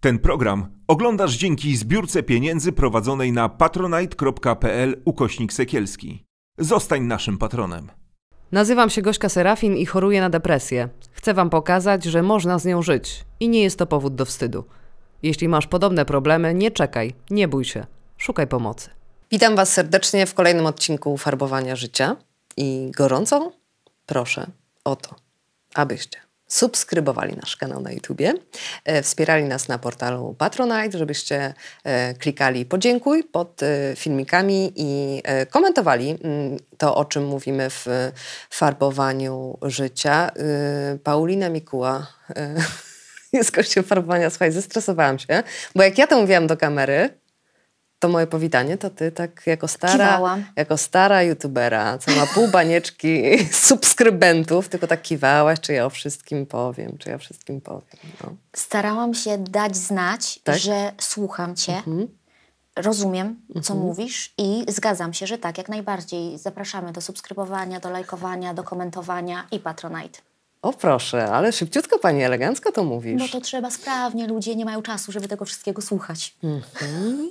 Ten program oglądasz dzięki zbiórce pieniędzy prowadzonej na patronite.pl ukośnik sekielski. Zostań naszym patronem. Nazywam się Gośka Serafin i choruję na depresję. Chcę Wam pokazać, że można z nią żyć i nie jest to powód do wstydu. Jeśli masz podobne problemy, nie czekaj, nie bój się, szukaj pomocy. Witam Was serdecznie w kolejnym odcinku Farbowania Życia i gorąco proszę o to, abyście subskrybowali nasz kanał na YouTubie, e, wspierali nas na portalu Patronite, żebyście e, klikali podziękuj pod e, filmikami i komentowali mm, to, o czym mówimy w farbowaniu życia. Paulina Mikuła jest gościem farbowania. Słuchaj, zestresowałam się, bo jak ja to mówiłam do kamery, to moje powitanie to ty tak jako stara, Kiwałam. jako stara youtubera, co ma pół banieczki subskrybentów, tylko tak kiwałaś, czy ja o wszystkim powiem, czy ja wszystkim powiem. No. Starałam się dać znać, tak? że słucham cię, mhm. rozumiem, co mhm. mówisz i zgadzam się, że tak, jak najbardziej. Zapraszamy do subskrybowania, do lajkowania, do komentowania i Patronite. O proszę, ale szybciutko pani elegancko to mówisz. No to trzeba sprawnie, ludzie nie mają czasu, żeby tego wszystkiego słuchać. Mhm.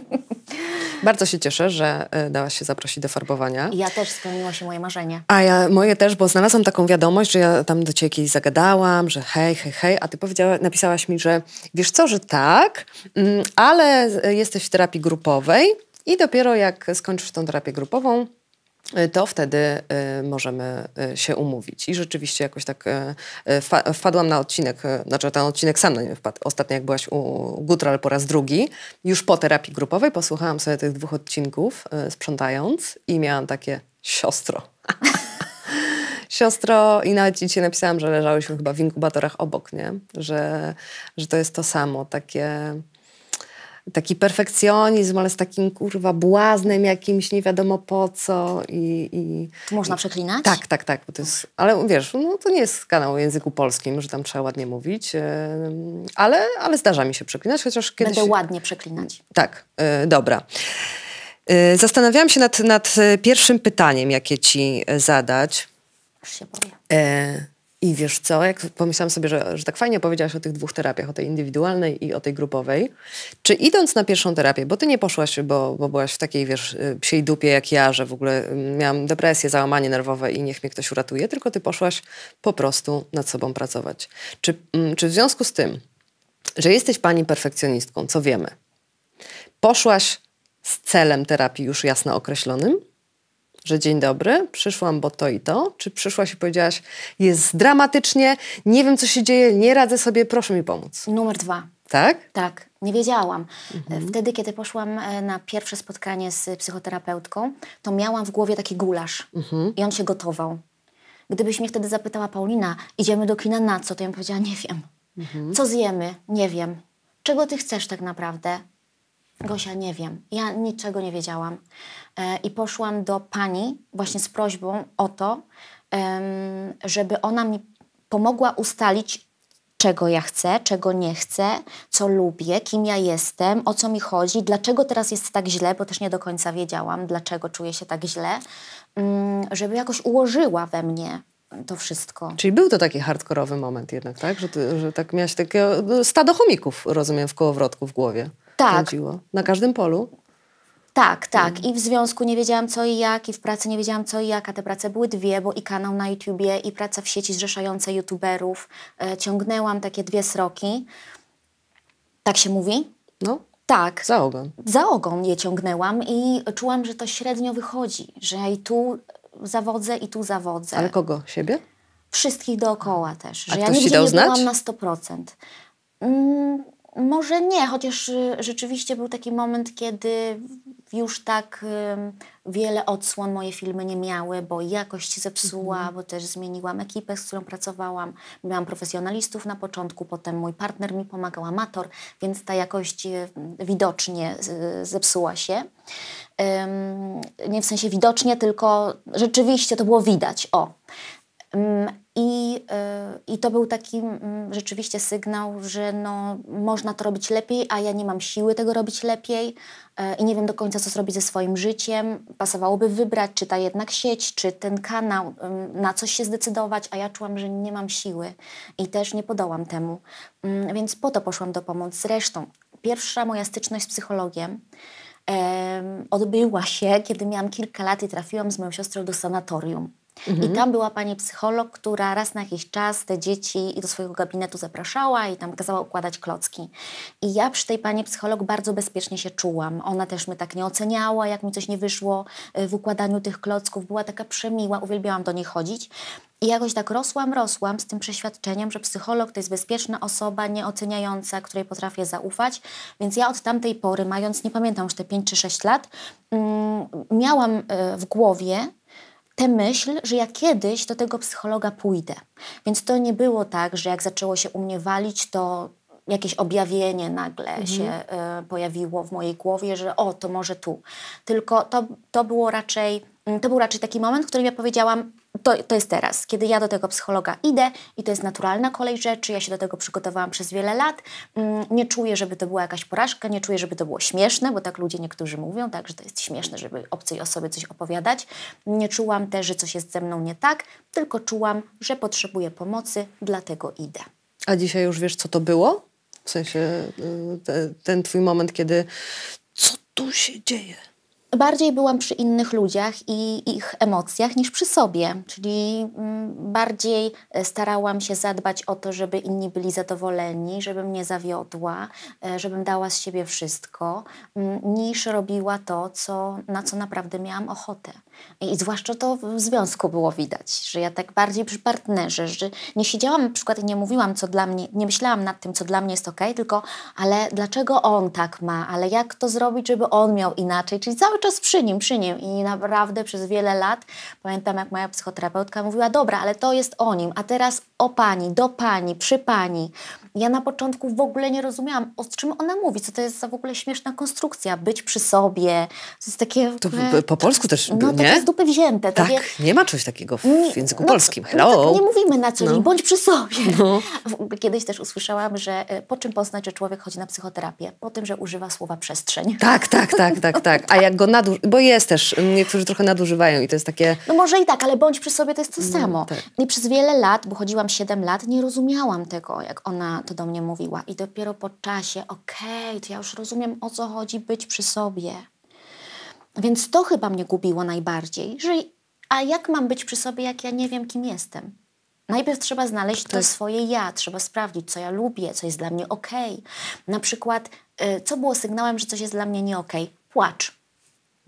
Bardzo się cieszę, że e, dałaś się zaprosić do farbowania. Ja też spełniło się moje marzenie. A ja moje też, bo znalazłam taką wiadomość, że ja tam do ciebie kiedyś zagadałam, że hej, hej, hej, a ty powiedziała, napisałaś mi, że wiesz co, że tak, mm, ale jesteś w terapii grupowej i dopiero jak skończysz tą terapię grupową, Y, to wtedy y, możemy y, się umówić. I rzeczywiście jakoś tak wpadłam na odcinek, znaczy ten odcinek sam na nie wpadł, ostatnio jak byłaś u Gutral po raz drugi, już po terapii grupowej posłuchałam sobie tych dwóch odcinków sprzątając i miałam takie siostro. siostro, i nawet ci napisałam, że leżałyśmy chyba w inkubatorach obok, nie? Że, że to jest to samo, takie taki perfekcjonizm, ale z takim kurwa błaznem jakimś, nie wiadomo po co. I, i Można i, przeklinać? Tak, tak, tak. Jest, ale wiesz, no, to nie jest kanał o języku polskim, że tam trzeba ładnie mówić, yy, ale, ale zdarza mi się przeklinać, chociaż kiedyś... Będę ładnie przeklinać. Tak, yy, dobra. Yy, zastanawiałam się nad, nad e, pierwszym pytaniem, jakie ci zadać. Już się boję. I wiesz co, jak pomyślałam sobie, że, że tak fajnie powiedziałaś o tych dwóch terapiach, o tej indywidualnej i o tej grupowej. Czy idąc na pierwszą terapię, bo ty nie poszłaś, bo, bo byłaś w takiej, wiesz, y, psiej dupie jak ja, że w ogóle mm, miałam depresję, załamanie nerwowe i niech mnie ktoś uratuje, tylko ty poszłaś po prostu nad sobą pracować. Czy, mm, czy w związku z tym, że jesteś pani perfekcjonistką, co wiemy, poszłaś z celem terapii już jasno określonym? że dzień dobry, przyszłam, bo to i to? Czy przyszłaś i powiedziałaś, jest dramatycznie, nie wiem co się dzieje, nie radzę sobie, proszę mi pomóc? Numer dwa. Tak? Tak, nie wiedziałam. Mhm. Wtedy, kiedy poszłam e, na pierwsze spotkanie z psychoterapeutką, to miałam w głowie taki gulasz mhm. i on się gotował. Gdybyś mnie wtedy zapytała, Paulina, idziemy do kina na co? To ja bym powiedziała, nie wiem. Mhm. Co zjemy? Nie wiem. Czego ty chcesz tak naprawdę? Gosia, nie wiem, ja niczego nie wiedziałam. E, I poszłam do pani właśnie z prośbą o to, żeby ona mi pomogła ustalić, czego ja chcę, czego nie chcę, co lubię, kim ja jestem, o co mi chodzi, dlaczego teraz jest tak źle, bo też nie do końca wiedziałam, dlaczego czuję się tak źle, mm, żeby jakoś ułożyła we mnie to wszystko. Czyli był to taki hardkorowy moment jednak, tak? Że, ty, że tak miałaś takie no, stado chomików, rozumiem, w kołowrotku w głowie tak. Na każdym polu? Tak, tak. Mhm. I w związku nie wiedziałam co i jak, i w pracy nie wiedziałam co i jak, a te prace były dwie, bo i kanał na YouTubie, i praca w sieci zrzeszającej youtuberów. E, ciągnęłam takie dwie sroki. Tak się mówi? No. Tak. Za ogon. Za ogon je ciągnęłam i czułam, że to średnio wychodzi, że i tu zawodzę, i tu zawodzę. Ale kogo? Siebie? Wszystkich dookoła też. Że a ja ktoś ci dał nie znać? byłam na 100%. Mm, może nie, chociaż y, rzeczywiście był taki moment, kiedy już tak wiele odsłon moje filmy nie miały, bo jakość się zepsuła, mhm. bo też zmieniłam ekipę, z którą pracowałam. Miałam profesjonalistów na początku, potem mój partner mi pomagał, amator, więc ta jakość y, widocznie y, zepsuła się. Nie w sensie widocznie, tylko rzeczywiście to było widać. O. I, y, I to był taki mm, rzeczywiście sygnał, że no, można to robić lepiej, a ja nie mam siły tego robić lepiej y, i nie wiem do końca, co zrobić ze swoim życiem. Pasowałoby wybrać, czy ta jednak sieć, czy ten kanał, y, na coś się zdecydować, a ja czułam, że nie mam siły i też nie podołam temu. Mm, więc po to poszłam do pomocy. Zresztą, pierwsza moja styczność z psychologiem odbyła się, kiedy miałam kilka lat i trafiłam z moją siostrą do sanatorium. Mhm. I tam była pani psycholog, która raz na jakiś czas te dzieci do swojego gabinetu zapraszała i tam kazała układać klocki. I ja przy tej pani psycholog bardzo bezpiecznie się czułam. Ona też mnie tak nie oceniała, jak mi coś nie wyszło y, w układaniu tych klocków. Była taka przemiła, uwielbiałam do niej chodzić. I jakoś tak rosłam, rosłam z tym przeświadczeniem, że psycholog to jest bezpieczna osoba, nieoceniająca, której potrafię zaufać. Więc ja od tamtej pory, mając, nie pamiętam już te 5 czy 6 lat, mm, miałam y, w głowie, tę myśl, że ja kiedyś do tego psychologa pójdę. Więc to nie było tak, że jak zaczęło się u mnie walić, to jakieś objawienie nagle mhm. się y, pojawiło w mojej głowie, że o, to może tu. Tylko to, to było raczej, mm, to był raczej taki moment, w którym ja powiedziałam, to, to jest teraz, kiedy ja do tego psychologa idę i to jest naturalna kolej rzeczy, ja się do tego przygotowałam przez wiele lat, mm, nie czuję, żeby to była jakaś porażka, nie czuję, żeby to było śmieszne, bo tak ludzie niektórzy mówią, tak, że to jest śmieszne, żeby obcej osobie coś opowiadać. Nie czułam też, że coś jest ze mną nie tak, tylko czułam, że potrzebuję pomocy, dlatego idę. A dzisiaj już wiesz, co to było? W sensie y, ten twój moment, kiedy co tu się dzieje? bardziej byłam przy innych ludziach i ich emocjach niż przy sobie, czyli mm, bardziej e, starałam się zadbać o to, żeby inni byli zadowoleni, żebym nie zawiodła, e, żebym dała z siebie wszystko, mm, niż robiła to, co, na co naprawdę miałam ochotę. I zwłaszcza to w związku było widać, że ja tak bardziej przy partnerze, że nie siedziałam na przykład i nie mówiłam, co dla mnie, nie myślałam nad tym, co dla mnie jest ok, tylko ale dlaczego on tak ma, ale jak to zrobić, żeby on miał inaczej, czyli cały czas czas przy nim, przy nim. I naprawdę przez wiele lat pamiętam, jak moja psychoterapeutka mówiła, dobra, ale to jest o nim, a teraz o pani, do pani, przy pani. Ja na początku w ogóle nie rozumiałam, o czym ona mówi, co to jest za w ogóle śmieszna konstrukcja, być przy sobie, to jest takie... To po, polsku też, no, nie? No, to wzięte, tak wzięte. Tak, nie ma czegoś takiego w języku no, polskim. No Hello. No, tak nie mówimy na co dzień, no. bądź przy sobie. No. Kiedyś też usłyszałam, że e, po czym poznać, że człowiek chodzi na psychoterapię? Po tym, że używa słowa przestrzeń. Tak, tak, tak, tak, tak. A jak go nadużywają, bo jest też, mm, niektórzy trochę nadużywają i to jest takie... No może i tak, ale bądź przy sobie to jest to no, samo. Tak. I przez wiele lat, bo chodziłam 7 lat, nie rozumiałam tego, jak ona to do mnie mówiła. I dopiero po czasie, okej, okay, to ja już rozumiem o co chodzi być przy sobie. Więc to chyba mnie gubiło najbardziej, że a jak mam być przy sobie, jak ja nie wiem, kim jestem? Najpierw trzeba znaleźć to tak. swoje ja, trzeba sprawdzić, co ja lubię, co jest dla mnie ok. Na przykład, y, co było sygnałem, że coś jest dla mnie nie ok? Płacz.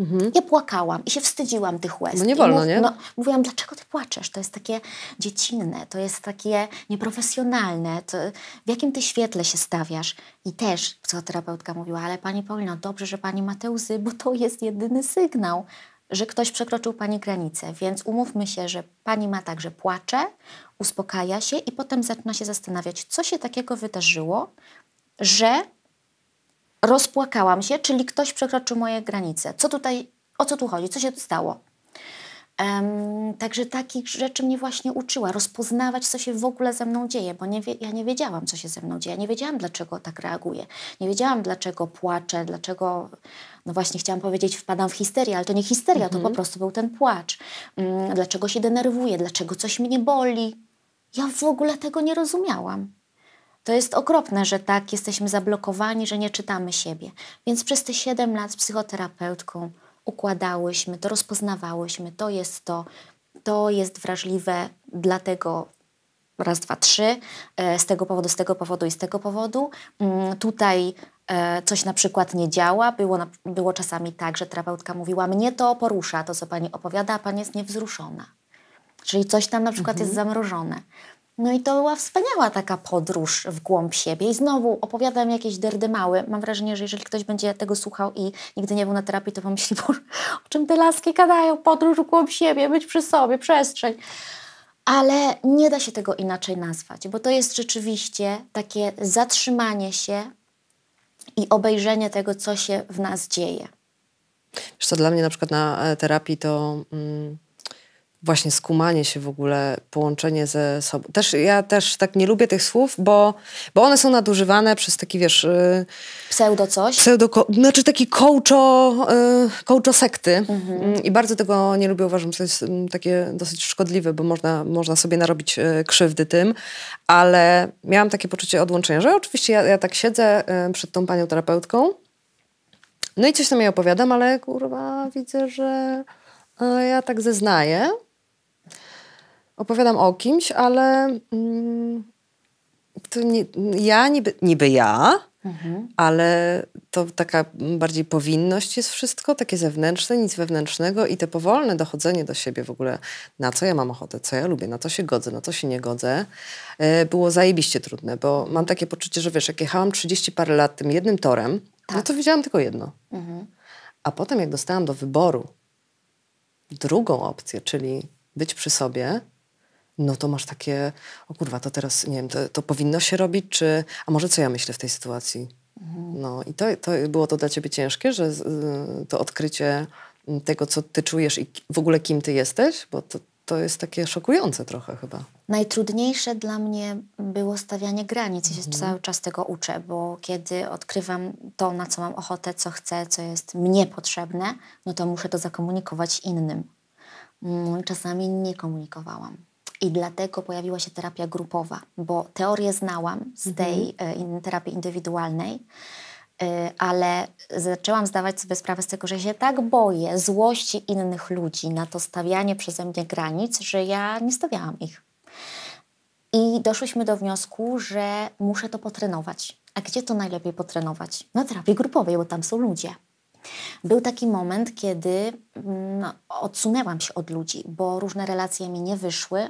Mhm. Ja płakałam i się wstydziłam tych łez. No nie wolno, mów, nie? No, mówiłam, dlaczego ty płaczesz? To jest takie dziecinne, to jest takie nieprofesjonalne. To, w jakim ty świetle się stawiasz? I też psychoterapeutka mówiła, ale pani Paulino, dobrze, że pani ma te łzy, bo to jest jedyny sygnał, że ktoś przekroczył pani granicę. Więc umówmy się, że pani ma także płacze, uspokaja się i potem zaczyna się zastanawiać, co się takiego wydarzyło, że rozpłakałam się, czyli ktoś przekroczył moje granice. Co tutaj, o co tu chodzi? Co się stało? Um, także takich rzeczy mnie właśnie uczyła, rozpoznawać, co się w ogóle ze mną dzieje, bo nie ja nie wiedziałam, co się ze mną dzieje, nie wiedziałam, dlaczego tak reaguję, nie wiedziałam, dlaczego płaczę, dlaczego, no właśnie chciałam powiedzieć, wpadam w histerię, ale to nie histeria, to po mhm. prostu był ten płacz. Um, dlaczego się denerwuję, dlaczego coś mnie boli. Ja w ogóle tego nie rozumiałam. To jest okropne, że tak jesteśmy zablokowani, że nie czytamy siebie. Więc przez te 7 lat z psychoterapeutką układałyśmy, to rozpoznawałyśmy, to jest to, to jest wrażliwe, dlatego raz, dwa, trzy, e, z tego powodu, z tego powodu i z tego powodu. Mm, tutaj e, coś na przykład nie działa. Było, było czasami tak, że terapeutka mówiła, mnie to porusza, to co pani opowiada, a pani jest niewzruszona. Czyli coś tam na przykład mhm. jest zamrożone. No i to była wspaniała taka podróż w głąb siebie. I znowu opowiadam jakieś derdymały. Mam wrażenie, że jeżeli ktoś będzie tego słuchał i nigdy nie był na terapii, to pomyśli, Boże, o czym te laski gadają? Podróż w głąb siebie, być przy sobie, przestrzeń. Ale nie da się tego inaczej nazwać, bo to jest rzeczywiście takie zatrzymanie się i obejrzenie tego, co się w nas dzieje. Wiesz co, dla mnie na przykład na e, terapii to... Mm właśnie skumanie się w ogóle, połączenie ze sobą. Też, ja też tak nie lubię tych słów, bo, bo one są nadużywane przez taki, wiesz... Y, pseudo coś? Pseudo, znaczy taki kołczo, y, kołczo sekty. Mhm. Mm, I bardzo tego nie lubię, uważam, że to jest mm, takie dosyć szkodliwe, bo można, można sobie narobić y, krzywdy tym, ale miałam takie poczucie odłączenia, że oczywiście ja, ja tak siedzę przed tą panią terapeutką, no i coś tam jej opowiadam, ale kurwa, widzę, że ja tak zeznaję, opowiadam o kimś, ale mm, to nie, ja niby, niby ja, mhm. ale to taka bardziej powinność jest wszystko, takie zewnętrzne, nic wewnętrznego i te powolne dochodzenie do siebie w ogóle, na co ja mam ochotę, co ja lubię, na co się godzę, na co się nie godzę, e, było zajebiście trudne, bo mam takie poczucie, że wiesz, jak jechałam 30 parę lat tym jednym torem, no tak. no to widziałam tylko jedno. Mhm. A potem jak dostałam do wyboru drugą opcję, czyli być przy sobie, no to masz takie, o kurwa, to teraz, nie wiem, to, to powinno się robić, czy, a może co ja myślę w tej sytuacji? Mhm. No i to, to było to dla ciebie ciężkie, że y, to odkrycie mm, tego, co ty czujesz i w ogóle kim ty jesteś, bo to, to jest takie szokujące trochę chyba. Najtrudniejsze dla mnie było stawianie granic. Ja się mhm. cały czas tego uczę, bo kiedy odkrywam to, na co mam ochotę, co chcę, co jest mnie potrzebne, no to muszę to zakomunikować innym. Mm, czasami nie komunikowałam. I dlatego pojawiła się terapia grupowa, bo teorię znałam z mhm. tej mhm. terapii indywidualnej, e, ale zaczęłam zdawać sobie sprawę z tego, że się tak boję złości innych ludzi na to stawianie przeze mnie granic, że ja nie stawiałam ich. I doszłyśmy do wniosku, że muszę to potrenować. A gdzie to najlepiej potrenować? Na terapii grupowej, bo tam są ludzie. Był taki moment, kiedy mm, no, odsunęłam się od ludzi, bo różne relacje mi nie wyszły,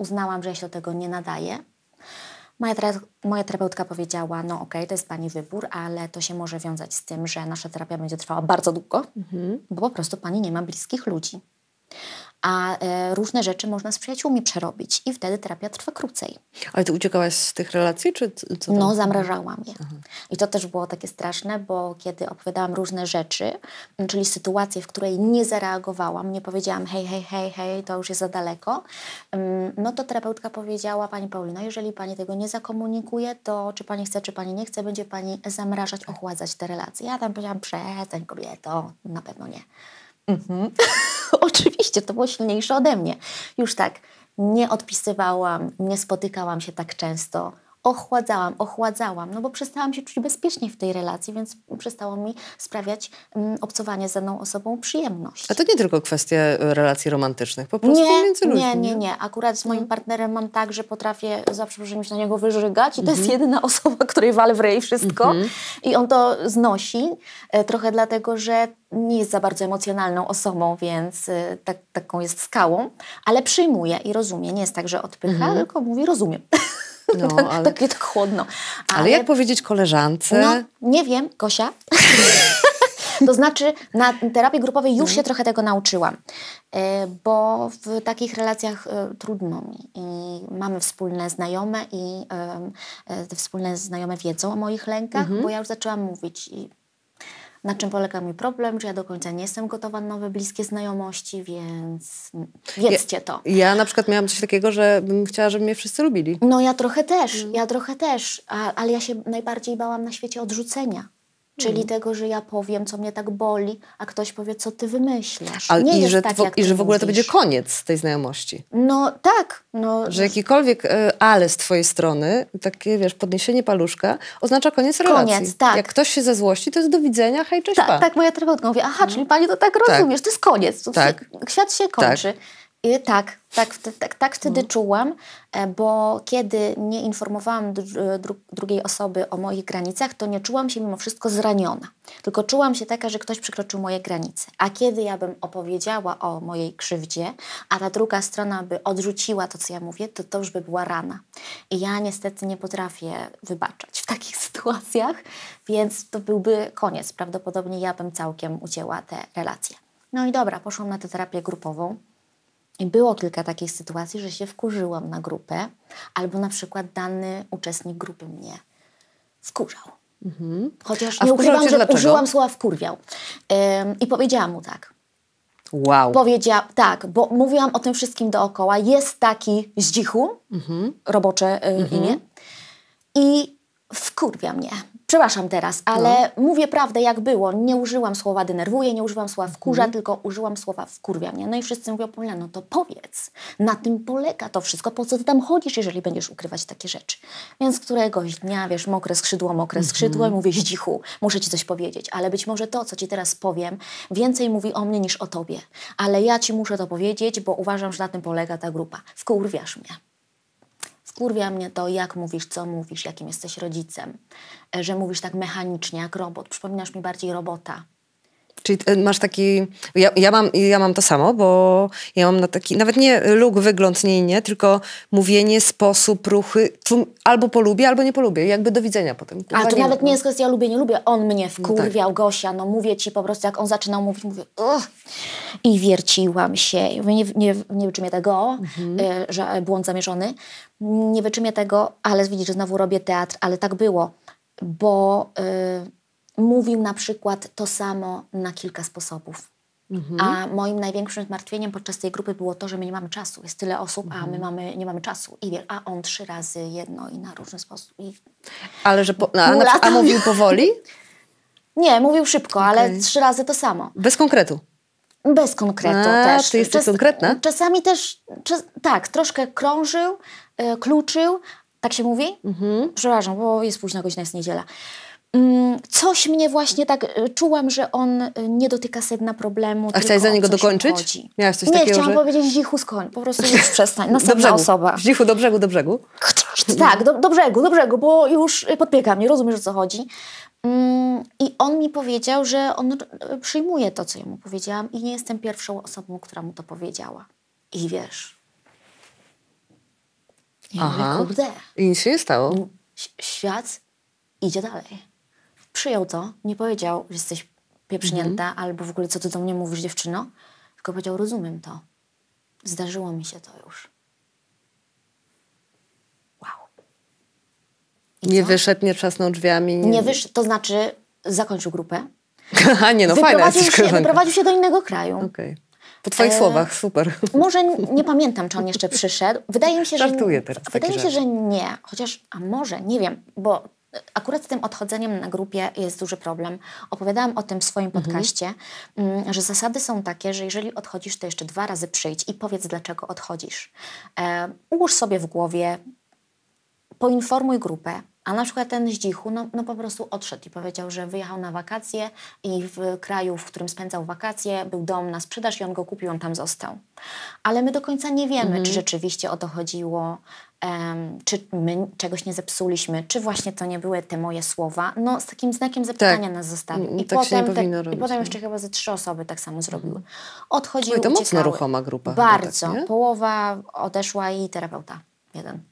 uznałam, że ja się do tego nie nadaję. Moja, moja terapeutka powiedziała, no okej, okay, to jest Pani wybór, ale to się może wiązać z tym, że nasza terapia będzie trwała bardzo długo, mhm. bo po prostu Pani nie ma bliskich ludzi a e, różne rzeczy można z przyjaciółmi przerobić i wtedy terapia trwa krócej. Ale ty uciekałaś z tych relacji, czy co tam? No, zamrażałam je. Aha. I to też było takie straszne, bo kiedy opowiadałam różne rzeczy, czyli sytuacje, w której nie zareagowałam, nie powiedziałam hej, hej, hej, hej, to już jest za daleko, no to terapeutka powiedziała, pani Paulina, jeżeli pani tego nie zakomunikuje, to czy pani chce, czy pani nie chce, będzie pani zamrażać, ochładzać te relacje. Ja tam powiedziałam, przestań kobieto, na pewno nie. Mhm. Oczywiście, to było silniejsze ode mnie. Już tak, nie odpisywałam, nie spotykałam się tak często ochładzałam, ochładzałam, no bo przestałam się czuć bezpiecznie w tej relacji, więc przestało mi sprawiać mm, obcowanie z daną osobą przyjemność. A to nie tylko kwestia e, relacji romantycznych, po prostu nie, między ludźmi. Nie, nie, nie. Akurat z moim no. partnerem mam tak, że potrafię zawsze, przeproszeniem się na niego wyżygać i mhm. to jest mhm. jedyna osoba, której wal w rej wszystko mhm. i on to znosi, e, trochę dlatego, że nie jest za bardzo emocjonalną osobą, więc e, tak, taką jest skałą, ale przyjmuje i rozumie. Nie jest tak, że odpycha, mhm. tylko mówi rozumiem. No, tak, ale... tak, tak, tak chłodno. Ale... ale, jak powiedzieć koleżance? No, nie wiem, Gosia. to znaczy, na terapii grupowej już no. się trochę tego nauczyłam, e, bo w takich relacjach e, trudno mi i mamy wspólne znajome i e, te wspólne znajome wiedzą o moich lękach, mhm. bo ja już zaczęłam mówić i na czym polega mój problem, czy ja do końca nie jestem gotowa na nowe, bliskie znajomości, więc wiedzcie ja, to. Ja na przykład miałam coś takiego, że bym chciała, żeby mnie wszyscy lubili. No ja trochę też, mm. ja trochę też, a, ale ja się najbardziej bałam na świecie odrzucenia. Czyli hmm. tego, że ja powiem, co mnie tak boli, a ktoś powie, co ty wymyślasz. i, że, tak, i że w ogóle mówisz. to będzie koniec tej znajomości. No tak. No. Że jakikolwiek y, ale z twojej strony, takie wiesz, podniesienie paluszka oznacza koniec relacji. Koniec, tak. Jak ktoś się zezłości, to jest do widzenia, hej, cześć, Ta, pa. Tak, moja terapeutka mówi, aha, czyli no. pani to tak, tak rozumiesz, to jest koniec. To tak. Się, świat się tak. kończy. Tak. I tak, tak, tak, tak wtedy no. czułam, e, bo kiedy nie informowałam e, dru drugiej osoby o moich granicach, to nie czułam się mimo wszystko zraniona. Tylko czułam się taka, że ktoś przekroczył moje granice. A kiedy ja bym opowiedziała o mojej krzywdzie, a ta druga strona by odrzuciła to, co ja mówię, to to już by była rana. I ja niestety nie potrafię wybaczać w takich sytuacjach, więc to byłby koniec. Prawdopodobnie ja bym całkiem ucięła te relacje. No i dobra, poszłam na tę terapię grupową i było kilka takich sytuacji, że się wkurzyłam na grupę, albo na przykład dany uczestnik grupy mnie wkurzał. Mhm. Chociaż nie ukrywam, że dlaczego? użyłam słowa wkurwiał. Ym, I powiedziałam mu tak. Wow. Powiedziałam tak, bo mówiłam o tym wszystkim dookoła. Jest taki zdzichu, mhm. robocze y, mhm. imię. I wkurwia mnie. Przepraszam teraz, no. ale no. mówię prawdę jak było. Nie użyłam słowa denerwuję, nie użyłam słowa wkurza, mhm. tylko użyłam słowa wkurwia mnie. No i wszyscy mówią, Paulina, no to powiedz, na tym polega to wszystko, po co ty tam chodzisz, jeżeli będziesz ukrywać takie rzeczy. Więc któregoś dnia, wiesz, mokre skrzydło, mokre mhm. skrzydło i mówię, zdzichu, muszę ci coś powiedzieć, ale być może to, co ci teraz powiem, więcej mówi o mnie niż o tobie. Ale ja ci muszę to powiedzieć, bo uważam, że na tym polega ta grupa. Wkurwiasz mnie wkurwia mnie to, jak mówisz, co mówisz, jakim jesteś rodzicem, e, że mówisz tak mechanicznie jak robot, przypominasz mi bardziej robota. Czyli e, masz taki. Ja, ja, mam, ja mam to samo, bo ja mam na taki. Nawet nie luk, wygląd, nie, nie, tylko mówienie, sposób, ruchy. Tu albo polubię, albo nie polubię. Jakby do widzenia potem. Kurwa, Ale to nie nawet nie no. jest kwestia lubię, nie lubię. On mnie wkurwiał, no tak. Gosia. No mówię ci po prostu, jak on zaczynał mówić, mówię. Ugh! I wierciłam się. Nie, nie, nie wiem, czy mnie tego, mhm. E, że błąd zamierzony nie wyczymię tego, ale widzisz, że znowu robię teatr, ale tak było, bo y, mówił na przykład to samo na kilka sposobów. Mhm. A moim największym zmartwieniem podczas tej grupy było to, że my nie mamy czasu. Jest tyle osób, mhm. a my mhm. mamy, nie mamy czasu. I wie, a on trzy razy jedno i na różny sposób. I... Ale że po, a, a, mówił powoli? nie, mówił szybko, okay. ale trzy razy to samo. Bez konkretu? Bez konkretu A, też. Ty jesteś Czas, konkretna? Czasami też, czas, tak, troszkę krążył, e, kluczył, tak się mówi? Mhm. Przepraszam, bo jest późna godzina, jest niedziela. Mm, coś mnie właśnie tak e, czułam, że on e, nie dotyka sedna problemu. A chciałaś za niego dokończyć? Chodzi. coś nie, takiego, chciałam że... powiedzieć zichu skoń, po prostu już przestań, następna do brzegu. osoba. Zichu do brzegu, do brzegu? Tak, do, do brzegu, do brzegu, bo już podpieka mnie, rozumiesz o co chodzi. Mm, I on mi powiedział, że on przyjmuje to, co ja mu powiedziałam, i nie jestem pierwszą osobą, która mu to powiedziała. I wiesz. Ja Aha. Mówię, I nic się nie stało. Mm, świat idzie dalej. Przyjął to, nie powiedział, że jesteś pieprznięta, mhm. albo w ogóle co ty do mnie mówisz, dziewczyno, tylko powiedział, rozumiem to. Zdarzyło mi się to już. nie wyszedł, nie trzasnął drzwiami. Nie, nie wyszedł, to znaczy zakończył grupę. A nie, no fajne. Się, wyprowadził się do innego kraju. Okay. Po twoich e, słowach, super. Może nie pamiętam, czy on jeszcze przyszedł. Wydaje mi się, że Żartuję teraz. Wydaje mi się, że nie. Chociaż, a może, nie wiem, bo akurat z tym odchodzeniem na grupie jest duży problem. Opowiadałam o tym w swoim mhm. podcaście, mhm. że zasady są takie, że jeżeli odchodzisz, to jeszcze dwa razy przyjdź i powiedz, dlaczego odchodzisz. E, ułóż sobie w głowie, poinformuj grupę, a na przykład ten z Dzichu, no, no po prostu odszedł i powiedział, że wyjechał na wakacje i w kraju, w którym spędzał wakacje, był dom na sprzedaż i on go kupił, on tam został. Ale my do końca nie wiemy, mhm. czy rzeczywiście o to chodziło, um, czy my czegoś nie zepsuliśmy, czy właśnie to nie były te moje słowa. No z takim znakiem tak. zapytania tak. nas zostawił. Mm, I, tak potem te, robić, I potem no. jeszcze chyba ze trzy osoby tak samo mhm. zrobiły. Mhm. Odchodziły, Oj, to uciekały. mocno ruchoma grupa. Tak, Bardzo. tak, połowa odeszła i terapeuta jeden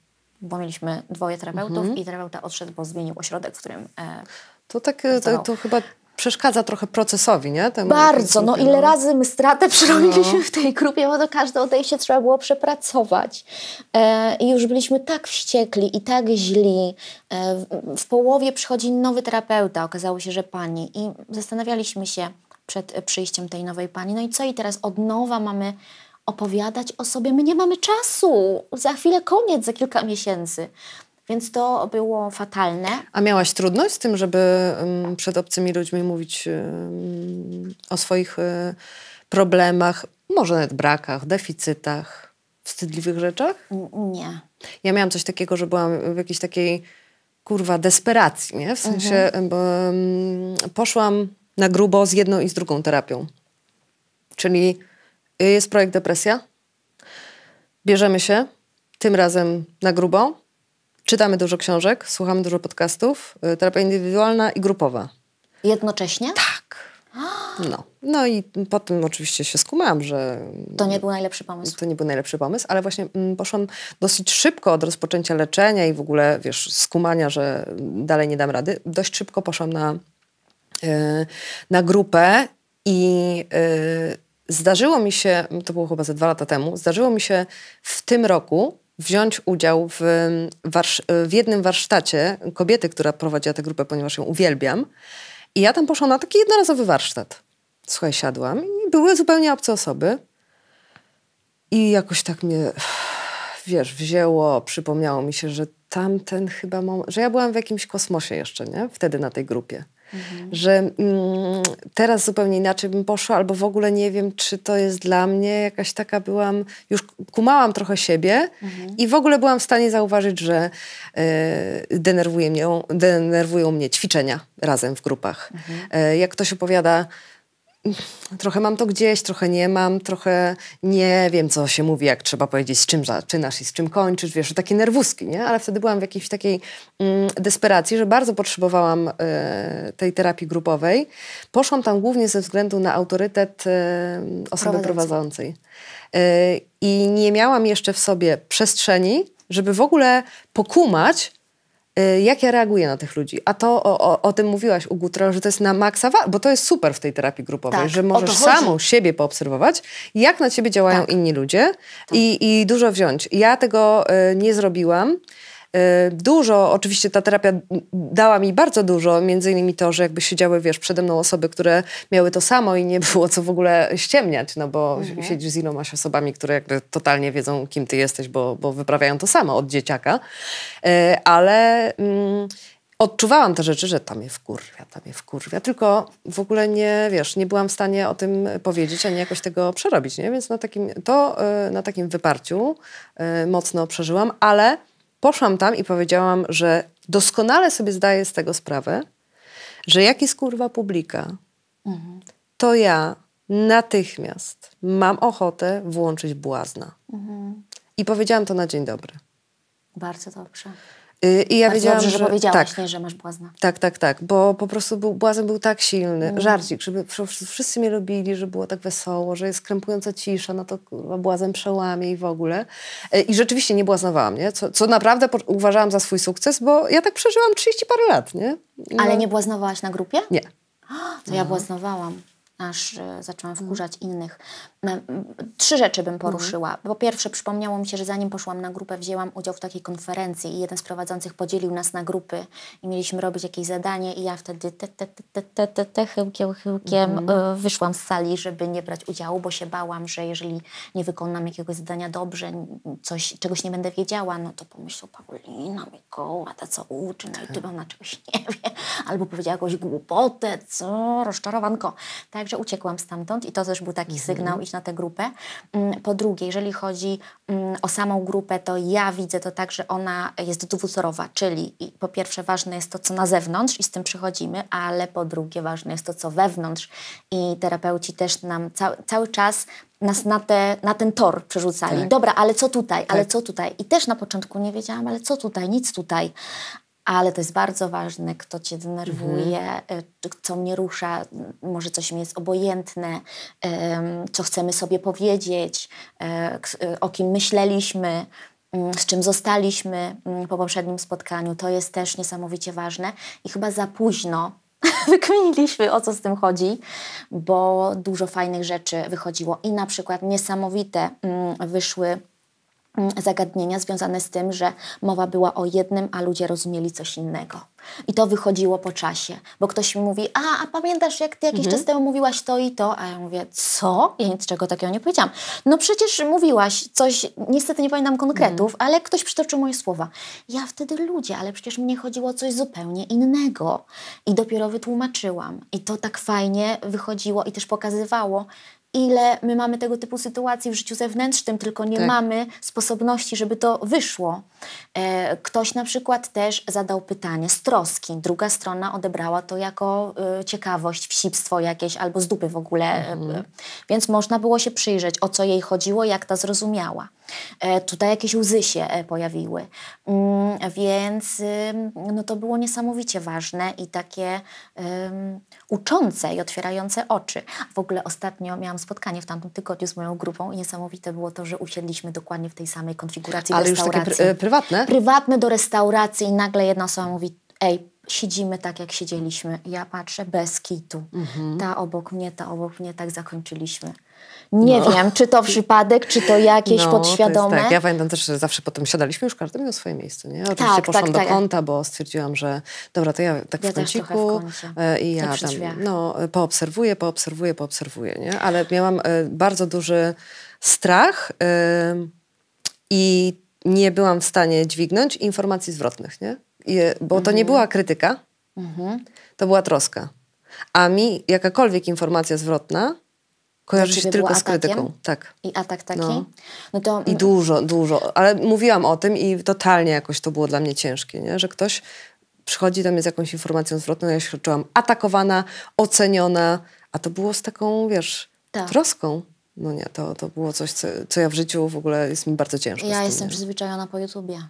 bo mieliśmy dwoje terapeutów mhm. i terapeuta odszedł, bo zmienił ośrodek, w którym. E, to tak, e, to, to, chyba przeszkadza trochę procesowi, nie? Temu Bardzo. No ile razy my stratę no. przerobiliśmy no. w tej grupie, bo to każde odejście trzeba było przepracować. E, I już byliśmy tak wściekli i tak źli. E, w, w połowie przychodzi nowy terapeuta, okazało się, że pani. I zastanawialiśmy się przed przyjściem tej nowej pani, no i co? I teraz od nowa mamy opowiadać o sobie. My nie mamy czasu. Za chwilę koniec, za kilka miesięcy. Więc to było fatalne. A miałaś trudność z tym, żeby mm, przed obcymi ludźmi mówić mm, o swoich y, problemach, może nawet brakach, deficytach, wstydliwych rzeczach? Nie. Ja miałam coś takiego, że byłam w jakiejś takiej kurwa desperacji, nie? W sensie mhm. bo, mm, poszłam na grubo z jedną i z drugą terapią. Czyli jest projekt Depresja. Bierzemy się, tym razem na grubo. Czytamy dużo książek, słuchamy dużo podcastów. Y, terapia indywidualna i grupowa. Jednocześnie? Tak. No. no i potem oczywiście się skumałam, że... To nie był najlepszy pomysł. To nie był najlepszy pomysł, ale właśnie mm, poszłam dosyć szybko od rozpoczęcia leczenia i w ogóle, wiesz, skumania, że dalej nie dam rady. Dość szybko poszłam na, y, na grupę i y, zdarzyło mi się, to było chyba ze dwa lata temu, zdarzyło mi się w tym roku wziąć udział w, mm, e, w jednym warsztacie kobiety, która prowadziła tę grupę, ponieważ ją uwielbiam. I ja tam poszłam na taki jednorazowy warsztat. Słuchaj, siadłam i były zupełnie obce osoby. I jakoś tak mnie, wiesz, wzięło, przypomniało mi się, że tamten chyba moment, że ja byłam w jakimś kosmosie jeszcze, nie? Wtedy na tej grupie. Mhm. Że mm, teraz zupełnie inaczej bym poszła, albo w ogóle nie wiem, czy to jest dla mnie. Jakaś taka byłam, już kumałam trochę siebie mhm. i w ogóle byłam w stanie zauważyć, że y, denerwuje mnie, denerwują mnie ćwiczenia razem w grupach. Mhm. Y, jak ktoś opowiada, trochę mam to gdzieś, trochę nie mam, trochę nie wiem, co się mówi, jak trzeba powiedzieć, z czym zaczynasz i z czym kończysz, wiesz, takie nerwuski, nie? Ale wtedy byłam w jakiejś takiej mm, desperacji, że bardzo potrzebowałam y, tej terapii grupowej. Poszłam tam głównie ze względu na autorytet y, osoby prowadzącej. Y, I nie miałam jeszcze w sobie przestrzeni, żeby w ogóle pokumać, Y, jak ja reaguję na tych ludzi. A to o, o, o tym mówiłaś u że to jest na maksa, bo to jest super w tej terapii grupowej, tak, że możesz samą siebie poobserwować, jak na ciebie działają tak. inni ludzie tak. i, i dużo wziąć. Ja tego y, nie zrobiłam. Y, dużo, oczywiście ta terapia dała mi bardzo dużo, między innymi to, że jakby siedziały, wiesz, przede mną osoby, które miały to samo i nie było co w ogóle ściemniać, no bo mhm. siedzisz z ilomaś osobami, które jakby totalnie wiedzą, kim ty jesteś, bo, bo wyprawiają to samo od dzieciaka. Y, ale... Mm, odczuwałam te rzeczy, że tam je wkurwia, tam je wkurwia, tylko w ogóle nie, wiesz, nie byłam w stanie o tym powiedzieć, ani jakoś tego przerobić, nie? Więc na takim, to y, na takim wyparciu mocno przeżyłam, ale poszłam tam i powiedziałam, że doskonale sobie zdaję z tego sprawę, że jak jest kurwa publika, mhm. to ja natychmiast mam ochotę włączyć błazna. Mhm. I powiedziałam to na dzień dobry. Bardzo dobrze. Y, I ja Bardzo wiedziałam, dobrze, że, że powiedziałaś, tak, nie, że masz błazna. Tak, tak, tak, bo po prostu był, błazen był tak silny, mm. żarcik, żeby wszyscy mnie lubili, że było tak wesoło, że jest krępująca cisza, no to błazen przełamie i w ogóle. Y, I rzeczywiście nie błaznowałam, nie? Co, co naprawdę uważałam za swój sukces, bo ja tak przeżyłam 30 parę lat, nie? No. Ale nie błaznowałaś na grupie? Nie. To ja błaznowałam aż e, zaczęłam mhm. wkurzać innych. E, trzy rzeczy bym mhm. poruszyła. Po pierwsze, przypomniało mi się, że zanim poszłam na grupę, wzięłam udział w takiej konferencji i jeden z prowadzących podzielił nas na grupy i mieliśmy robić jakieś zadanie i ja wtedy te, te, te, te, te, te, te chyłkiem, chyłkiem mhm. e, wyszłam z sali, żeby nie brać udziału, bo się bałam, że jeżeli nie wykonam jakiegoś zadania dobrze, coś, czegoś nie będę wiedziała, no to pomyślą Paulina Mikoła, ta co uczy, no i tak. ty ona czegoś nie wie. Albo powiedziała jakąś głupotę, co, rozczarowanko. Tak, Także uciekłam stamtąd i to też był taki mhm. sygnał, iść na tę grupę. Mm, po drugie, jeżeli chodzi mm, o samą grupę, to ja widzę to tak, że ona jest dwuzorowa, czyli po pierwsze ważne jest to, co na zewnątrz i z tym przychodzimy, ale po drugie ważne jest to, co wewnątrz i terapeuci też nam ca cały czas nas na, te, na ten tor przerzucali. Tak. Dobra, ale co tutaj, tak. ale co tutaj? I też na początku nie wiedziałam, ale co tutaj, nic tutaj ale to jest bardzo ważne, kto cię denerwuje, mhm. co y, mnie rusza, może coś mi jest obojętne, co chcemy sobie powiedzieć, e, y, o kim myśleliśmy z czym zostaliśmy po poprzednim spotkaniu, to jest też niesamowicie ważne i chyba za późno wykminiliśmy, o co z tym chodzi, bo dużo fajnych rzeczy wychodziło i na przykład niesamowite wyszły Mm, zagadnienia związane z tym, że mowa była o jednym, a ludzie rozumieli coś innego. I to wychodziło po czasie, bo ktoś mi mówi, a, a pamiętasz, jak ty jakiś mhm. czas temu mówiłaś to i to? A ja mówię, co? Ja niczego takiego nie powiedziałam. No przecież mówiłaś coś, niestety nie pamiętam konkretów, mhm. ale ktoś przytoczył moje słowa. Ja wtedy ludzie, ale przecież mnie chodziło o coś zupełnie innego. I dopiero wytłumaczyłam. I to tak fajnie wychodziło i też pokazywało, ile my mamy tego typu sytuacji w życiu zewnętrznym, tylko nie tak. mamy sposobności, żeby to wyszło. E, ktoś na przykład też zadał pytanie z troski, druga strona odebrała to jako e, ciekawość, wsipstwo jakieś albo z dupy w ogóle. E, mhm. E, więc można było się przyjrzeć, o co jej chodziło, jak ta zrozumiała. E, tutaj jakieś łzy się e, pojawiły. Mm, więc no to było niesamowicie ważne i takie uczące i otwierające oczy. W ogóle ostatnio miałam spotkanie w tamtym tygodniu z moją grupą i niesamowite było to, że usiedliśmy dokładnie w tej samej konfiguracji Ale restauracji. Ale już takie pr e, prywatne? Prywatne do restauracji i nagle jedna osoba mówi, ej, siedzimy tak, jak siedzieliśmy. Ja patrzę bez kitu. Mhm. Ta obok mnie, ta obok mnie, tak zakończyliśmy. Nie no. wiem, czy to przypadek, czy to jakieś no, podświadome. To tak, ja pamiętam też, że zawsze potem siadaliśmy już każdy miał swoje miejsce. Nie? Oczywiście tak, tak poszłam tak, do tak. kąta, bo stwierdziłam, że dobra, to ja tak ja w kąciku e, i ja tam no, e, poobserwuję, poobserwuję, poobserwuję. Nie? Ale miałam e, bardzo duży strach i nie byłam w stanie dźwignąć informacji zwrotnych. Nie? bo to nie mhm. była krytyka, mhm. to była troska. A mi jakakolwiek informacja zwrotna kojarzy się tylko z krytyką. Tak. I atak taki? No. no. to... I dużo, dużo. Ale mówiłam o tym i totalnie jakoś to było dla mnie ciężkie, nie? że ktoś przychodzi do mnie z jakąś informacją zwrotną, ja się czułam atakowana, oceniona, a to było z taką, wiesz, tak. troską. No nie, to, to było coś, co, co, ja w życiu w ogóle jest mi bardzo ciężko. Ja jestem nie. przyzwyczajona po YouTubie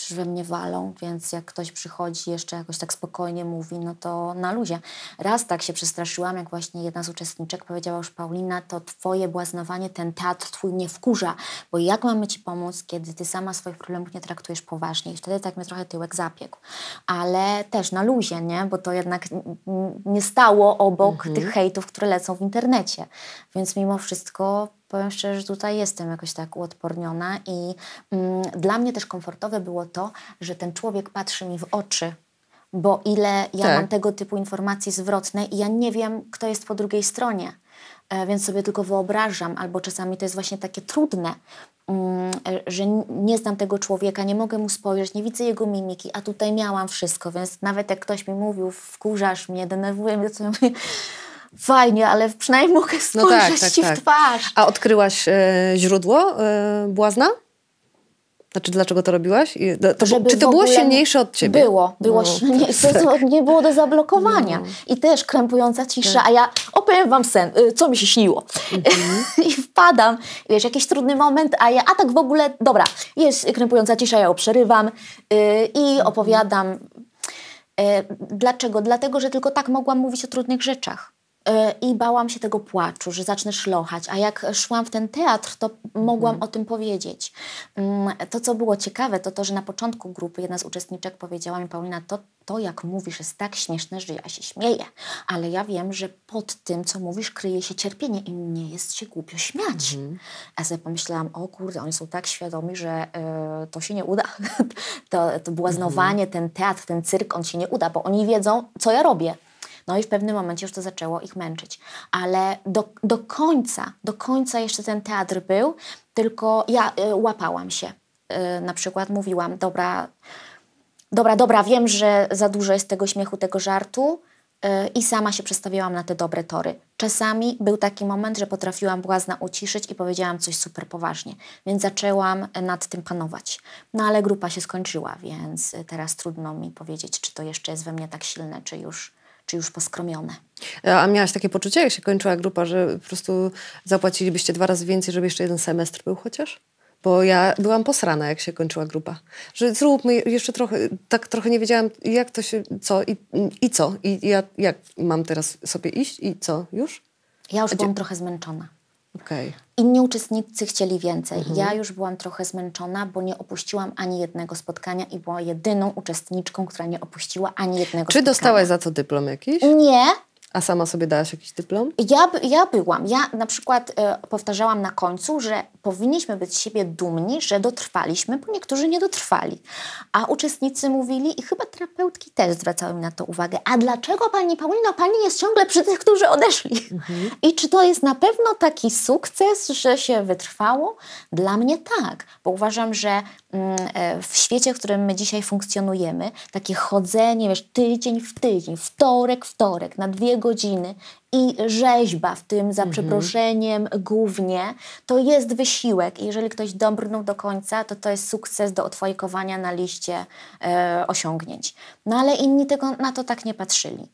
przecież we mnie walą, więc jak ktoś przychodzi jeszcze jakoś tak spokojnie mówi, no to na luzie. Raz tak się przestraszyłam, jak właśnie jedna z uczestniczek powiedziała już Paulina, to twoje błaznowanie, ten teatr twój mnie wkurza, bo jak mamy ci pomóc, kiedy ty sama swoich problemów nie traktujesz poważnie? I wtedy tak mnie trochę tyłek zapiekł. Ale też na luzie, nie? Bo to jednak nie stało obok mhm. tych hejtów, które lecą w internecie. Więc mimo wszystko powiem szczerze, że tutaj jestem jakoś tak uodporniona i mm, dla mnie też komfortowe było to, że ten człowiek patrzy mi w oczy, bo ile ja tak. mam tego typu informacji zwrotnej i ja nie wiem, kto jest po drugiej stronie. E, więc sobie tylko wyobrażam, albo czasami to jest właśnie takie trudne, mm, e, że nie znam tego człowieka, nie mogę mu spojrzeć, nie widzę jego mimiki, a tutaj miałam wszystko, więc nawet jak ktoś mi mówił, wkurzasz mnie, denerwuje mnie, to ja mówię, fajnie, ale przynajmniej mogę spojrzeć no tak, tak, ci tak. w twarz. A odkryłaś e, źródło e, błazna? Znaczy, dlaczego to robiłaś? To, czy to było silniejsze od ciebie? Było, było no, silniejsze, tak. nie było do zablokowania. No. I też krępująca cisza, tak. a ja opowiem wam sen, y, co mi się śniło. Mhm. I wpadam, wiesz, jakiś trudny moment, a ja, a tak w ogóle, dobra, jest krępująca cisza, ja ją przerywam yy, i mhm. opowiadam. Yy, dlaczego? Dlatego, że tylko tak mogłam mówić o trudnych rzeczach. E, i bałam się tego płaczu, że zacznę szlochać. A jak szłam w ten teatr, to mogłam mhm. o tym powiedzieć. Mm, to, co było ciekawe, to to, że na początku grupy jedna z uczestniczek powiedziała mi, Paulina, to, to jak mówisz jest tak śmieszne, że ja się śmieję. Ale ja wiem, że pod tym, co mówisz, kryje się cierpienie i nie jest się głupio śmiać. Mhm. Ja sobie pomyślałam, o kurde, oni są tak świadomi, że e, to się nie uda. to, to błaznowanie, mhm. ten teatr, ten cyrk, on się nie uda, bo oni wiedzą, co ja robię. No i w pewnym momencie już to zaczęło ich męczyć. Ale do, do końca, do końca jeszcze ten teatr był, tylko ja y, łapałam się. Y, na przykład mówiłam, dobra, dobra, dobra, wiem, że za dużo jest tego śmiechu, tego żartu, e, i sama się przestawiałam na te dobre tory. Czasami był taki moment, że potrafiłam błazna uciszyć i powiedziałam coś super poważnie, więc zaczęłam nad tym panować. No ale grupa się skończyła, więc teraz trudno mi powiedzieć, czy to jeszcze jest we mnie tak silne, czy już czy już poskromione. E, a miałaś takie poczucie, jak się kończyła grupa, że po prostu zapłacilibyście dwa razy więcej, żeby jeszcze jeden semestr był chociaż? Bo ja byłam posrana, jak się kończyła grupa. Że zróbmy jeszcze trochę, tak trochę nie wiedziałam, jak to się, co i, i co. I ja, jak mam teraz sobie iść i co, już? Ja już byłam trochę zmęczona. Okay. Inni uczestnicy chcieli więcej. Mhm. Ja już byłam trochę zmęczona, bo nie opuściłam ani jednego spotkania i była jedyną uczestniczką, która nie opuściła ani jednego Czy spotkania. Czy dostałaś za to dyplom jakiś? Nie, a sama sobie dałaś jakiś dyplom? Ja, ja byłam. Ja na przykład e, powtarzałam na końcu, że powinniśmy być z siebie dumni, że dotrwaliśmy, bo niektórzy nie dotrwali. A uczestnicy mówili, i chyba terapeutki też zwracały mi na to uwagę, a dlaczego pani Paulino, pani jest ciągle przy tych, którzy odeszli? Mhm. I czy to jest na pewno taki sukces, że się wytrwało? Dla mnie tak, bo uważam, że E, w świecie, w którym my dzisiaj funkcjonujemy, takie chodzenie, wiesz, tydzień w tydzień, wtorek, wtorek, na dwie godziny i rzeźba w tym, za mhm. przeproszeniem, głównie, to jest wysiłek. I jeżeli ktoś dobrnął do końca, to to jest sukces do otwojkowania na liście e, osiągnięć. No ale inni tego, na to tak nie patrzyli.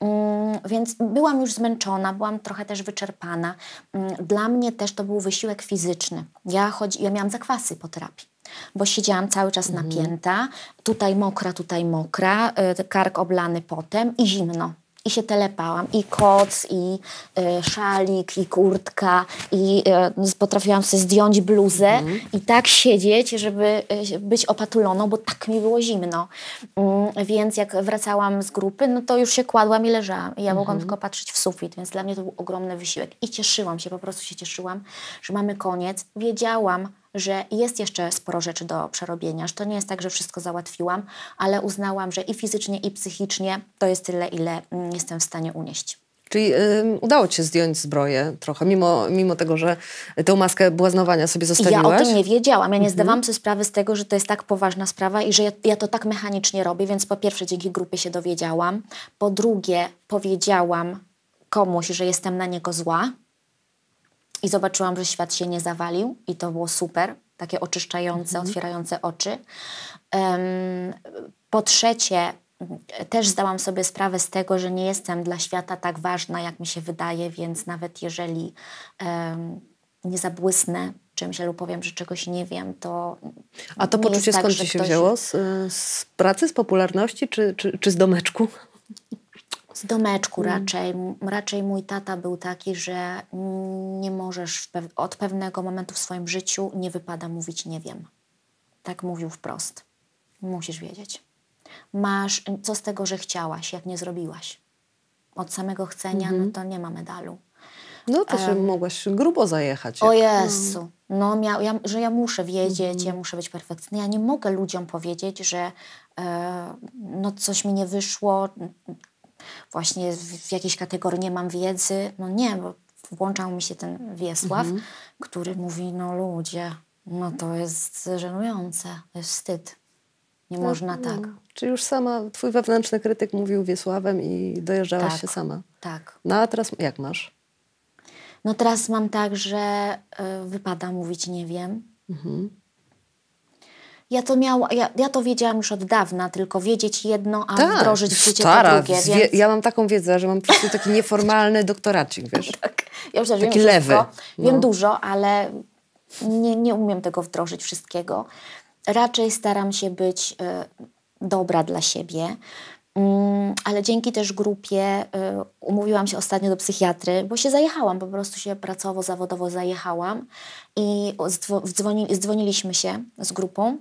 Mm, więc byłam już zmęczona, byłam trochę też wyczerpana. Mm, dla mnie też to był wysiłek fizyczny. Ja, chodzi, ja miałam zakwasy po terapii bo siedziałam cały czas mhm. napięta, tutaj mokra, tutaj mokra, y, kark oblany potem i zimno. I się telepałam, i koc, i y, szalik, i kurtka, i y, potrafiłam sobie zdjąć bluzę mhm. i tak siedzieć, żeby być opatuloną, bo tak mi było zimno. Mm, więc jak wracałam z grupy, no to już się kładłam i leżałam. I ja mhm. mogłam tylko patrzeć w sufit, więc dla mnie to był ogromny wysiłek. I cieszyłam się, po prostu się cieszyłam, że mamy koniec. Wiedziałam, że jest jeszcze sporo rzeczy do przerobienia, że to nie jest tak, że wszystko załatwiłam, ale uznałam, że i fizycznie, i psychicznie to jest tyle, ile mm, jestem w stanie unieść. Czyli y, udało ci się zdjąć zbroję trochę, mimo, mimo tego, że tę maskę błaznowania sobie zostawiłaś? Ja o tym nie wiedziałam. Ja nie mhm. zdawałam sobie sprawy z tego, że to jest tak poważna sprawa i że ja, ja to tak mechanicznie robię, więc po pierwsze dzięki grupie się dowiedziałam. Po drugie powiedziałam komuś, że jestem na niego zła, i zobaczyłam, że świat się nie zawalił i to było super, takie oczyszczające, mhm. otwierające oczy. Um, po trzecie, też zdałam sobie sprawę z tego, że nie jestem dla świata tak ważna, jak mi się wydaje, więc nawet jeżeli um, nie zabłysnę czymś lub powiem, że czegoś nie wiem, to. A to poczucie tak, skąd ci się ktoś... wzięło? Z, z, pracy, z popularności czy, czy, czy z domeczku? Z domeczku mm. raczej. Raczej mój tata był taki, że nie możesz pew od pewnego momentu w swoim życiu nie wypada mówić nie wiem. Tak mówił wprost. Musisz wiedzieć. Masz, y, co z tego, że chciałaś, jak nie zrobiłaś. Od samego chcenia, mm -hmm. no mhm. to nie ma medalu. No to się um, mogłaś grubo zajechać. Jak... O no. Jezu. No, mia, ja, że ja muszę wiedzieć, mm. ja muszę być perfekcyjna. Ja nie mogę ludziom powiedzieć, że e, no coś mi nie wyszło, właśnie w jakiejś kategorii nie mam wiedzy. No nie, bo włączał mi się ten Wiesław, mhm. który mówi, no ludzie, no to jest żenujące, to jest wstyd. Nie no, można no. tak. Czy już sama, twój wewnętrzny krytyk mówił Wiesławem i dojeżdżałaś tak, się sama. Tak. No a teraz jak masz? No teraz mam tak, że y, wypada mówić nie wiem. Mhm. Ja to, miał, ja, ja to wiedziałam już od dawna, tylko wiedzieć jedno, a tak, wdrożyć w życie stara, drugie. Więc... Ja mam taką wiedzę, że mam po prostu taki nieformalny doktoracik, wiesz. tak. Ja już taki wiem lewy. Wszystko. Wiem no. dużo, ale nie, nie umiem tego wdrożyć wszystkiego. Raczej staram się być y, dobra dla siebie. Mm, ale dzięki też grupie y, umówiłam się ostatnio do psychiatry, bo się zajechałam, po prostu się pracowo, zawodowo zajechałam i zdzwoni, zdzwoniliśmy się z grupą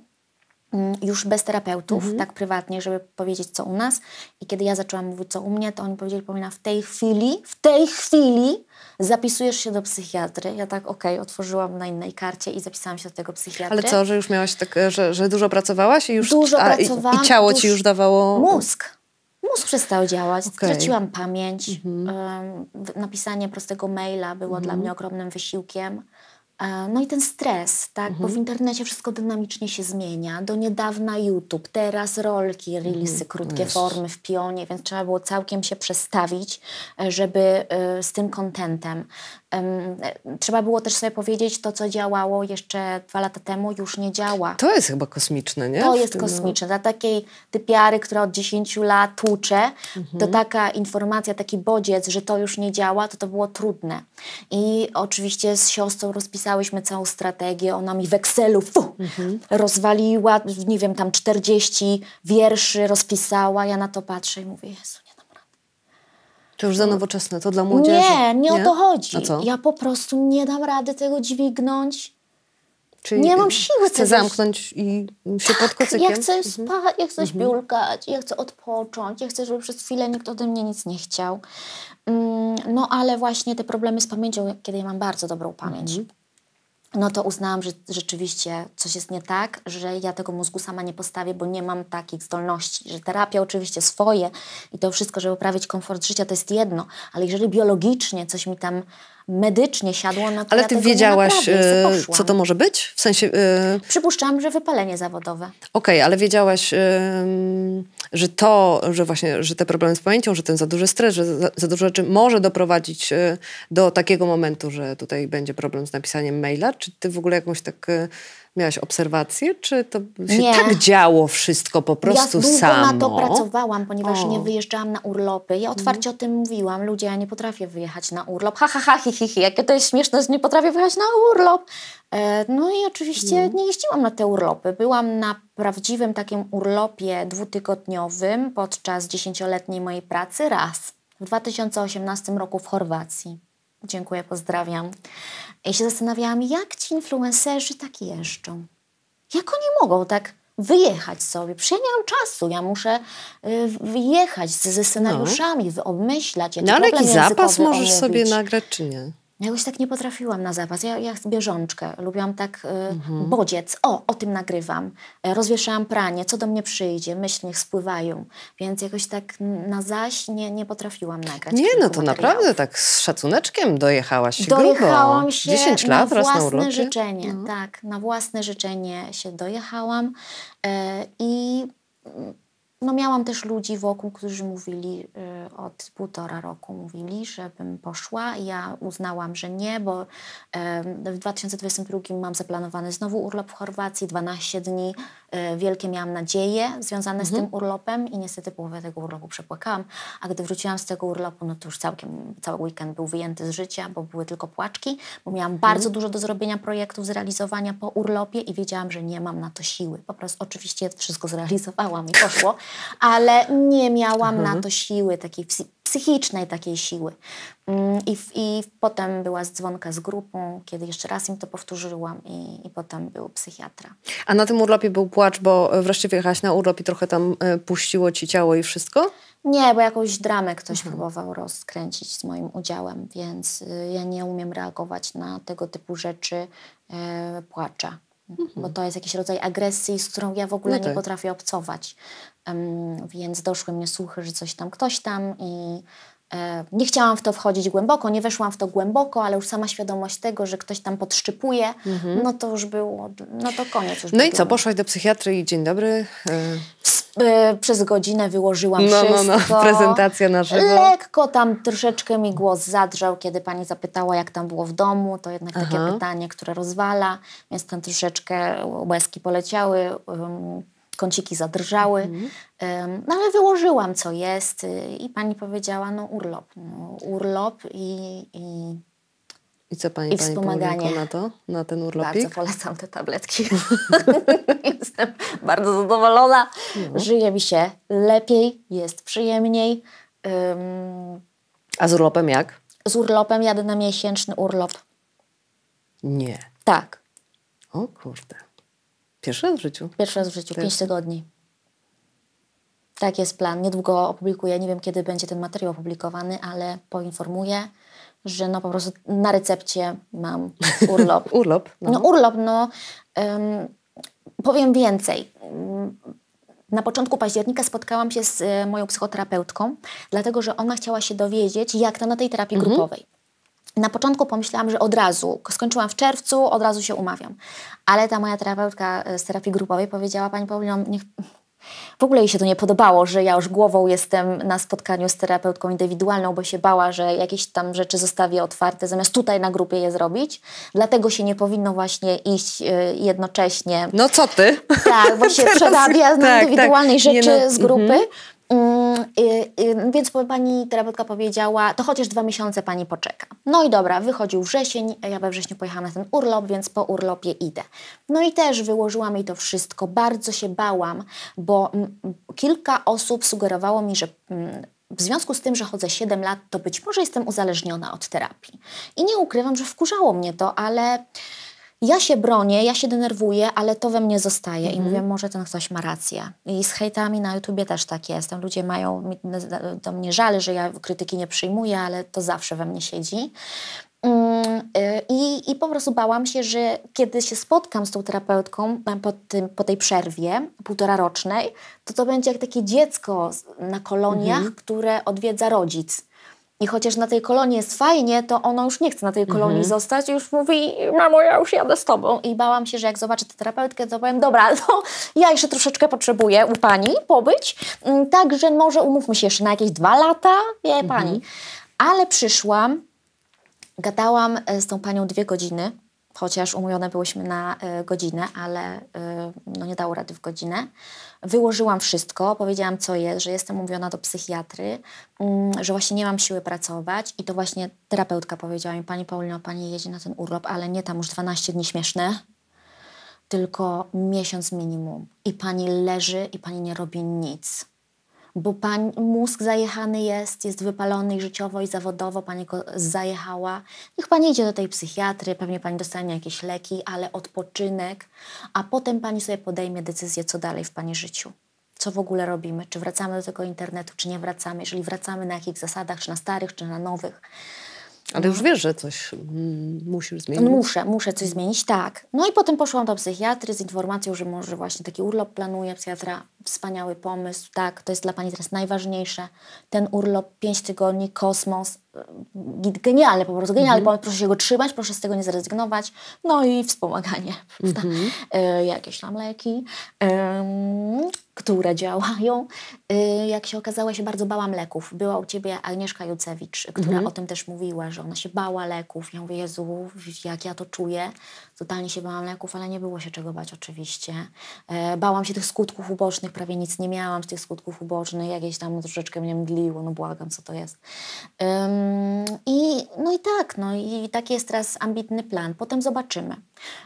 Mm, już bez terapeutów, mhm. tak prywatnie, żeby powiedzieć co u nas. I kiedy ja zaczęłam mówić co u mnie, to oni powiedzieli, "Pomina no, w tej chwili, w tej chwili zapisujesz się do psychiatry. Ja tak, okej, okay, otworzyłam na innej karcie i zapisałam się do tego psychiatry. Ale co, że już miałaś tak, że, że dużo pracowałaś i już... Dużo a, i, I, ciało ci już dawało... Mózg. Mózg przestał działać, okay. straciłam pamięć. Mhm. napisanie prostego maila było mhm. dla mnie ogromnym wysiłkiem E, no i ten stres, tak? Mhm. Bo w mhm. internecie wszystko dynamicznie się zmienia. Do niedawna YouTube, teraz rolki, reelsy, mhm. krótkie formy w pionie, więc trzeba było całkiem się przestawić, e, żeby e, z tym kontentem. Trzeba było też sobie powiedzieć, to co działało jeszcze dwa lata temu już nie działa. To jest chyba kosmiczne, nie? To jest no. kosmiczne. Dla takiej typiary, która od 10 lat tłucze, mhm. to taka informacja, taki bodziec, że to już nie działa, to to było trudne. I oczywiście z siostrą rozpisałyśmy całą strategię, ona mi w Excelu fu, mhm. rozwaliła, nie wiem, tam 40 wierszy rozpisała, ja na to patrzę i mówię, Jezu, to już za no. nowoczesne, to dla młodzieży. Nie, nie, nie? o to chodzi. Ja po prostu nie dam rady tego dźwignąć. Czyli nie mam siły. Chcę zamknąć i się tak, pod kocykiem. Ja chcę mhm. spać, ja chcę mhm. śpiulkać, ja chcę odpocząć, ja chcę, żeby przez chwilę nikt ode mnie nic nie chciał. Mm, no ale właśnie te problemy z pamięcią, kiedy ja mam bardzo dobrą pamięć. Mhm no to uznałam, że rzeczywiście coś jest nie tak, że ja tego mózgu sama nie postawię, bo nie mam takich zdolności. Że terapia oczywiście swoje i to wszystko, żeby poprawić komfort życia, to jest jedno, ale jeżeli biologicznie coś mi tam medycznie siadło na Ale ty wiedziałaś, e, co to może być? W sensie... Yy... E, Przypuszczam, że wypalenie zawodowe. Okej, okay, ale wiedziałaś, yy, że to, że właśnie, że te problemy z pamięcią, że ten za duży stres, że za, za dużo rzeczy może doprowadzić do takiego momentu, że tutaj będzie problem z napisaniem maila? Czy ty w ogóle jakąś tak Miałaś obserwacje, czy to się nie. tak działo wszystko po prostu ja długo na to pracowałam, ponieważ o. nie wyjeżdżałam na urlopy. Ja mhm. otwarcie mm. o tym mówiłam. Ludzie, ja nie potrafię wyjechać na urlop. Ha, ha, ha, hi, hi, hi. Jakie to jest śmieszne, że nie potrafię wyjechać na urlop. E, no i oczywiście mm. nie jeździłam na te urlopy. Byłam na prawdziwym takim urlopie dwutygodniowym podczas dziesięcioletniej mojej pracy raz. W 2018 roku w Chorwacji. Dziękuję, pozdrawiam. I się zastanawiałam, jak ci influencerzy tak jeżdżą. Jak oni mogą tak wyjechać sobie? Przecież ja nie mam czasu, ja muszę y, wyjechać ze, scenariuszami, no. obmyślać. No ale jakiś zapas możesz omówić. sobie nagrać, czy nie? No jakoś tak nie potrafiłam na zapas. Ja, ja bieżączkę, lubiłam tak y, mhm. bodziec. O, o tym nagrywam. E, rozwieszałam pranie, co do mnie przyjdzie, myśl niech spływają. Więc jakoś tak na zaś nie, nie potrafiłam nagrać. Nie, no to materiałów. naprawdę tak z szacuneczkiem dojechałaś Dojechałam grubo. się 10 lat na własne na życzenie. Mhm. Tak, na własne życzenie się dojechałam. Y, I no miałam też ludzi wokół, którzy mówili, y, od półtora roku mówili, żebym poszła. Ja uznałam, że nie, bo w 2022 mam zaplanowany znowu urlop w Chorwacji, 12 dni E, wielkie miałam nadzieje związane mhm. z tym urlopem i niestety połowę tego urlopu przepłakałam, a gdy wróciłam z tego urlopu, no to już całkiem, cały weekend był wyjęty z życia, bo były tylko płaczki, bo miałam mhm. bardzo dużo do zrobienia projektów, zrealizowania po urlopie i wiedziałam, że nie mam na to siły. Po prostu oczywiście wszystko zrealizowałam i poszło, ale nie miałam mhm. na to siły takiej psychicznej takiej siły. Mm, I, I potem była dzwonka z grupą, kiedy jeszcze raz im to powtórzyłam i, i potem był psychiatra. A na tym urlopie był płacz, bo e, wreszcie wyjechałaś na urlop i trochę tam e, puściło ci ciało i wszystko? Nie, bo jakąś dramę ktoś mhm. próbował rozkręcić z moim udziałem, więc e, ja nie umiem reagować na tego typu rzeczy płacza. Mhm. Bo to jest jakiś rodzaj agresji, z którą ja w ogóle no tak. nie potrafię obcować więc doszły mnie słuchy, że coś tam, ktoś tam i e, nie chciałam w to wchodzić głęboko, nie weszłam w to głęboko, ale już sama świadomość tego, że ktoś tam podszczypuje, mhm. no to już było, no to koniec. no i co, poszłaś do psychiatry i dzień dobry? E. E, przez godzinę wyłożyłam no, wszystko. No, no, prezentacja na żywo. Lekko tam troszeczkę mi głos zadrzał, kiedy pani zapytała, jak tam było w domu, to jednak Aha. takie pytanie, które rozwala, więc tam troszeczkę łezki poleciały kąciki zadrżały, mhm. no ale wyłożyłam, co jest y, i pani powiedziała, no urlop, no, urlop i, i i co pani, I pani wspomaganie. na to, na ten urlopik? Bardzo polecam te tabletki. Jestem bardzo zadowolona. No. Żyje mi się lepiej, jest przyjemniej. Um, A z urlopem jak? Z urlopem jadę na miesięczny urlop. Nie. Tak. O kurde. Pierwszy raz w życiu? Pierwszy raz w życiu, tak. pięć tygodni. Tak jest plan. Niedługo opublikuję, nie wiem kiedy będzie ten materiał opublikowany, ale poinformuję, że no po prostu na recepcie mam urlop. urlop? No. no. urlop, no um, powiem więcej. Na początku października spotkałam się z e, moją psychoterapeutką, dlatego że ona chciała się dowiedzieć, jak to na tej terapii mhm. grupowej na początku pomyślałam, że od razu, skończyłam w czerwcu, od razu się umawiam. Ale ta moja terapeutka e, z terapii grupowej powiedziała, pani Paulino, niech... W ogóle jej się to nie podobało, że ja już głową jestem na spotkaniu z terapeutką indywidualną, bo się bała, że jakieś tam rzeczy zostawię otwarte, zamiast tutaj na grupie je zrobić. Dlatego się nie powinno właśnie iść e, jednocześnie. No co ty? Tak, bo się Teraz, przerabia tak, na tak. indywidualnej tak. rzeczy no, z grupy. Mhm. Mm, y, y, więc pani terapeutka powiedziała, to chociaż dwa miesiące pani poczeka. No i dobra, wychodził wrzesień, ja we wrześniu pojechałam na ten urlop, więc po urlopie idę. No i też wyłożyłam jej to wszystko, bardzo się bałam, bo kilka osób sugerowało mi, że mm, w związku z tym, że chodzę 7 lat, to być może jestem uzależniona od terapii. I nie ukrywam, że wkurzało mnie to, ale ja się bronię, ja się denerwuję, ale to we mnie zostaje i mhm. mówię, może ten ktoś ma rację. I z hejtami na YouTubie też tak jest. ludzie mają, do mnie żal, że ja krytyki nie przyjmuję, ale to zawsze we mnie siedzi. Mm, y, I, I po prostu bałam się, że kiedy się spotkam z tą terapeutką po, tym, po tej przerwie półtora rocznej, to to będzie jak takie dziecko na koloniach, mhm. które odwiedza rodzic i chociaż na tej kolonii jest fajnie, to ona już nie chce na tej mhm. kolonii mhm. zostać. Już mówi, mamo, ja już jadę z tobą. I bałam się, że jak zobaczę tę terapeutkę, to powiem, dobra, no, ja jeszcze troszeczkę potrzebuję u pani pobyć. Mm, także może umówmy się jeszcze na jakieś dwa lata, wie mhm. pani. Ale przyszłam, gadałam e, z tą panią dwie godziny chociaż umówione byłyśmy na e, godzinę, ale e, no nie dało rady w godzinę. Wyłożyłam wszystko, powiedziałam co jest, że jestem umówiona do psychiatry, mm, że właśnie nie mam siły pracować i to właśnie terapeutka powiedziała mi, pani Paulino, pani jedzie na ten urlop, ale nie tam już 12 dni śmieszne, tylko miesiąc minimum i pani leży i pani nie robi nic bo pan mózg zajechany jest, jest wypalony i życiowo i zawodowo, pani go zajechała. Niech pani idzie do tej psychiatry, pewnie pani dostanie jakieś leki, ale odpoczynek, a potem pani sobie podejmie decyzję, co dalej w pani życiu. Co w ogóle robimy? Czy wracamy do tego internetu, czy nie wracamy? Jeżeli wracamy, na jakich zasadach, czy na starych, czy na nowych? Ale już wiesz, że coś mm, musisz no zmienić. Muszę, muszę coś zmienić, tak. No i potem poszłam do psychiatry z informacją, że może właśnie taki urlop planuję. Psychiatra, wspaniały pomysł, tak, to jest dla pani teraz najważniejsze. Ten urlop, pięć tygodni, kosmos genialny po prostu, genialny mhm. proszę się go trzymać, proszę z tego nie zrezygnować. No i wspomaganie, mhm. E, jakieś tam leki, y, które działają. E, jak się okazało, ja się bardzo bałam leków. Była u Ciebie Agnieszka Jucewicz, która mhm. o tym też mówiła, że ona się bała leków. Ja mówię, Jezu, jak ja to czuję. Totalnie się bałam leków, ale nie było się czego bać oczywiście. E, bałam się tych skutków ubocznych, prawie nic nie miałam z tych skutków ubocznych, jakieś tam troszeczkę mnie mdliło, no błagam, co to jest. Ym, i, no i tak, no i taki jest teraz ambitny plan. Potem zobaczymy.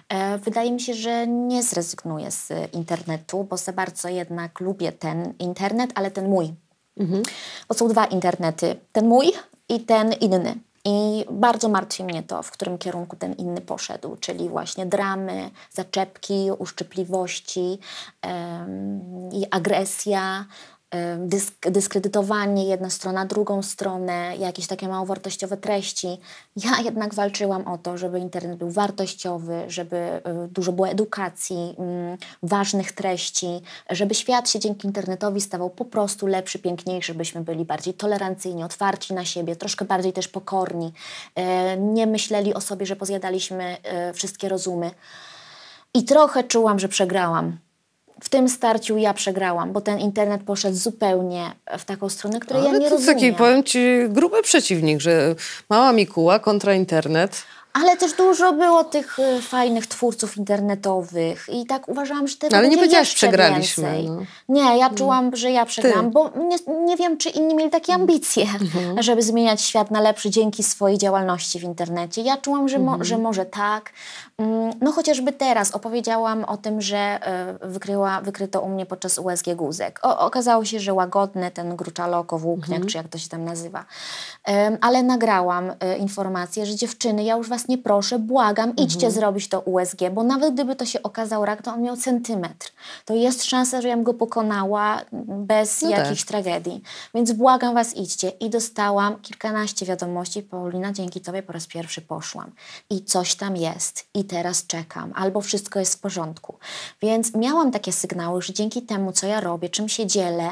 E, wydaje mi się, że nie zrezygnuję z internetu, bo za bardzo jednak lubię ten internet, ale ten mój. Mhm. Bo są dwa internety, ten mój i ten inny. I bardzo martwi mnie to, w którym kierunku ten inny poszedł, czyli właśnie dramy, zaczepki, uszczypliwości i agresja, dysk dyskredytowanie, jedna strona drugą stronę, jakieś takie mało wartościowe treści. Ja jednak walczyłam o to, żeby internet był wartościowy, żeby e, dużo było edukacji, mm, ważnych treści, żeby świat się dzięki internetowi stawał po prostu lepszy, piękniejszy, żebyśmy byli bardziej tolerancyjni, otwarci na siebie, troszkę bardziej też pokorni, e, nie myśleli o sobie, że pozjadaliśmy e, wszystkie rozumy. I trochę czułam, że przegrałam w tym starciu ja przegrałam, bo ten internet poszedł zupełnie w taką stronę, której Ale ja nie to rozumiem. Taki, powiem ci, gruby przeciwnik, że mała Mikuła kontra internet. Ale też dużo było tych e, fajnych twórców internetowych i tak uważałam, że te no, Ale nie powiedziałaś, przegraliśmy. No. Nie, ja no. czułam, no. że ja przegram, bo nie, nie, wiem, czy inni mieli takie ambicje, mhm. żeby zmieniać świat na lepszy dzięki swojej działalności w internecie. Ja czułam, że, mo mhm. że może tak. Mm, no chociażby teraz opowiedziałam o tym, że e, wykryła, wykryto u mnie podczas USG guzek. O, okazało się, że łagodne ten gruczaloko, włókniak, mhm. czy jak to się tam nazywa. ale nagrałam e, informację, że dziewczyny, ja już was was nie proszę, błagam, mhm. idźcie zrobić to USG, bo nawet gdyby to się okazał rak, to on miał centymetr. To jest szansa, że ja go pokonała bez no jakichś tak. tragedii. Więc błagam was, idźcie. I dostałam kilkanaście wiadomości, Paulina, dzięki tobie po raz pierwszy poszłam. I coś tam jest. I teraz czekam. Albo wszystko jest w porządku. Więc miałam takie sygnały, że dzięki temu, co ja robię, czym się dzielę,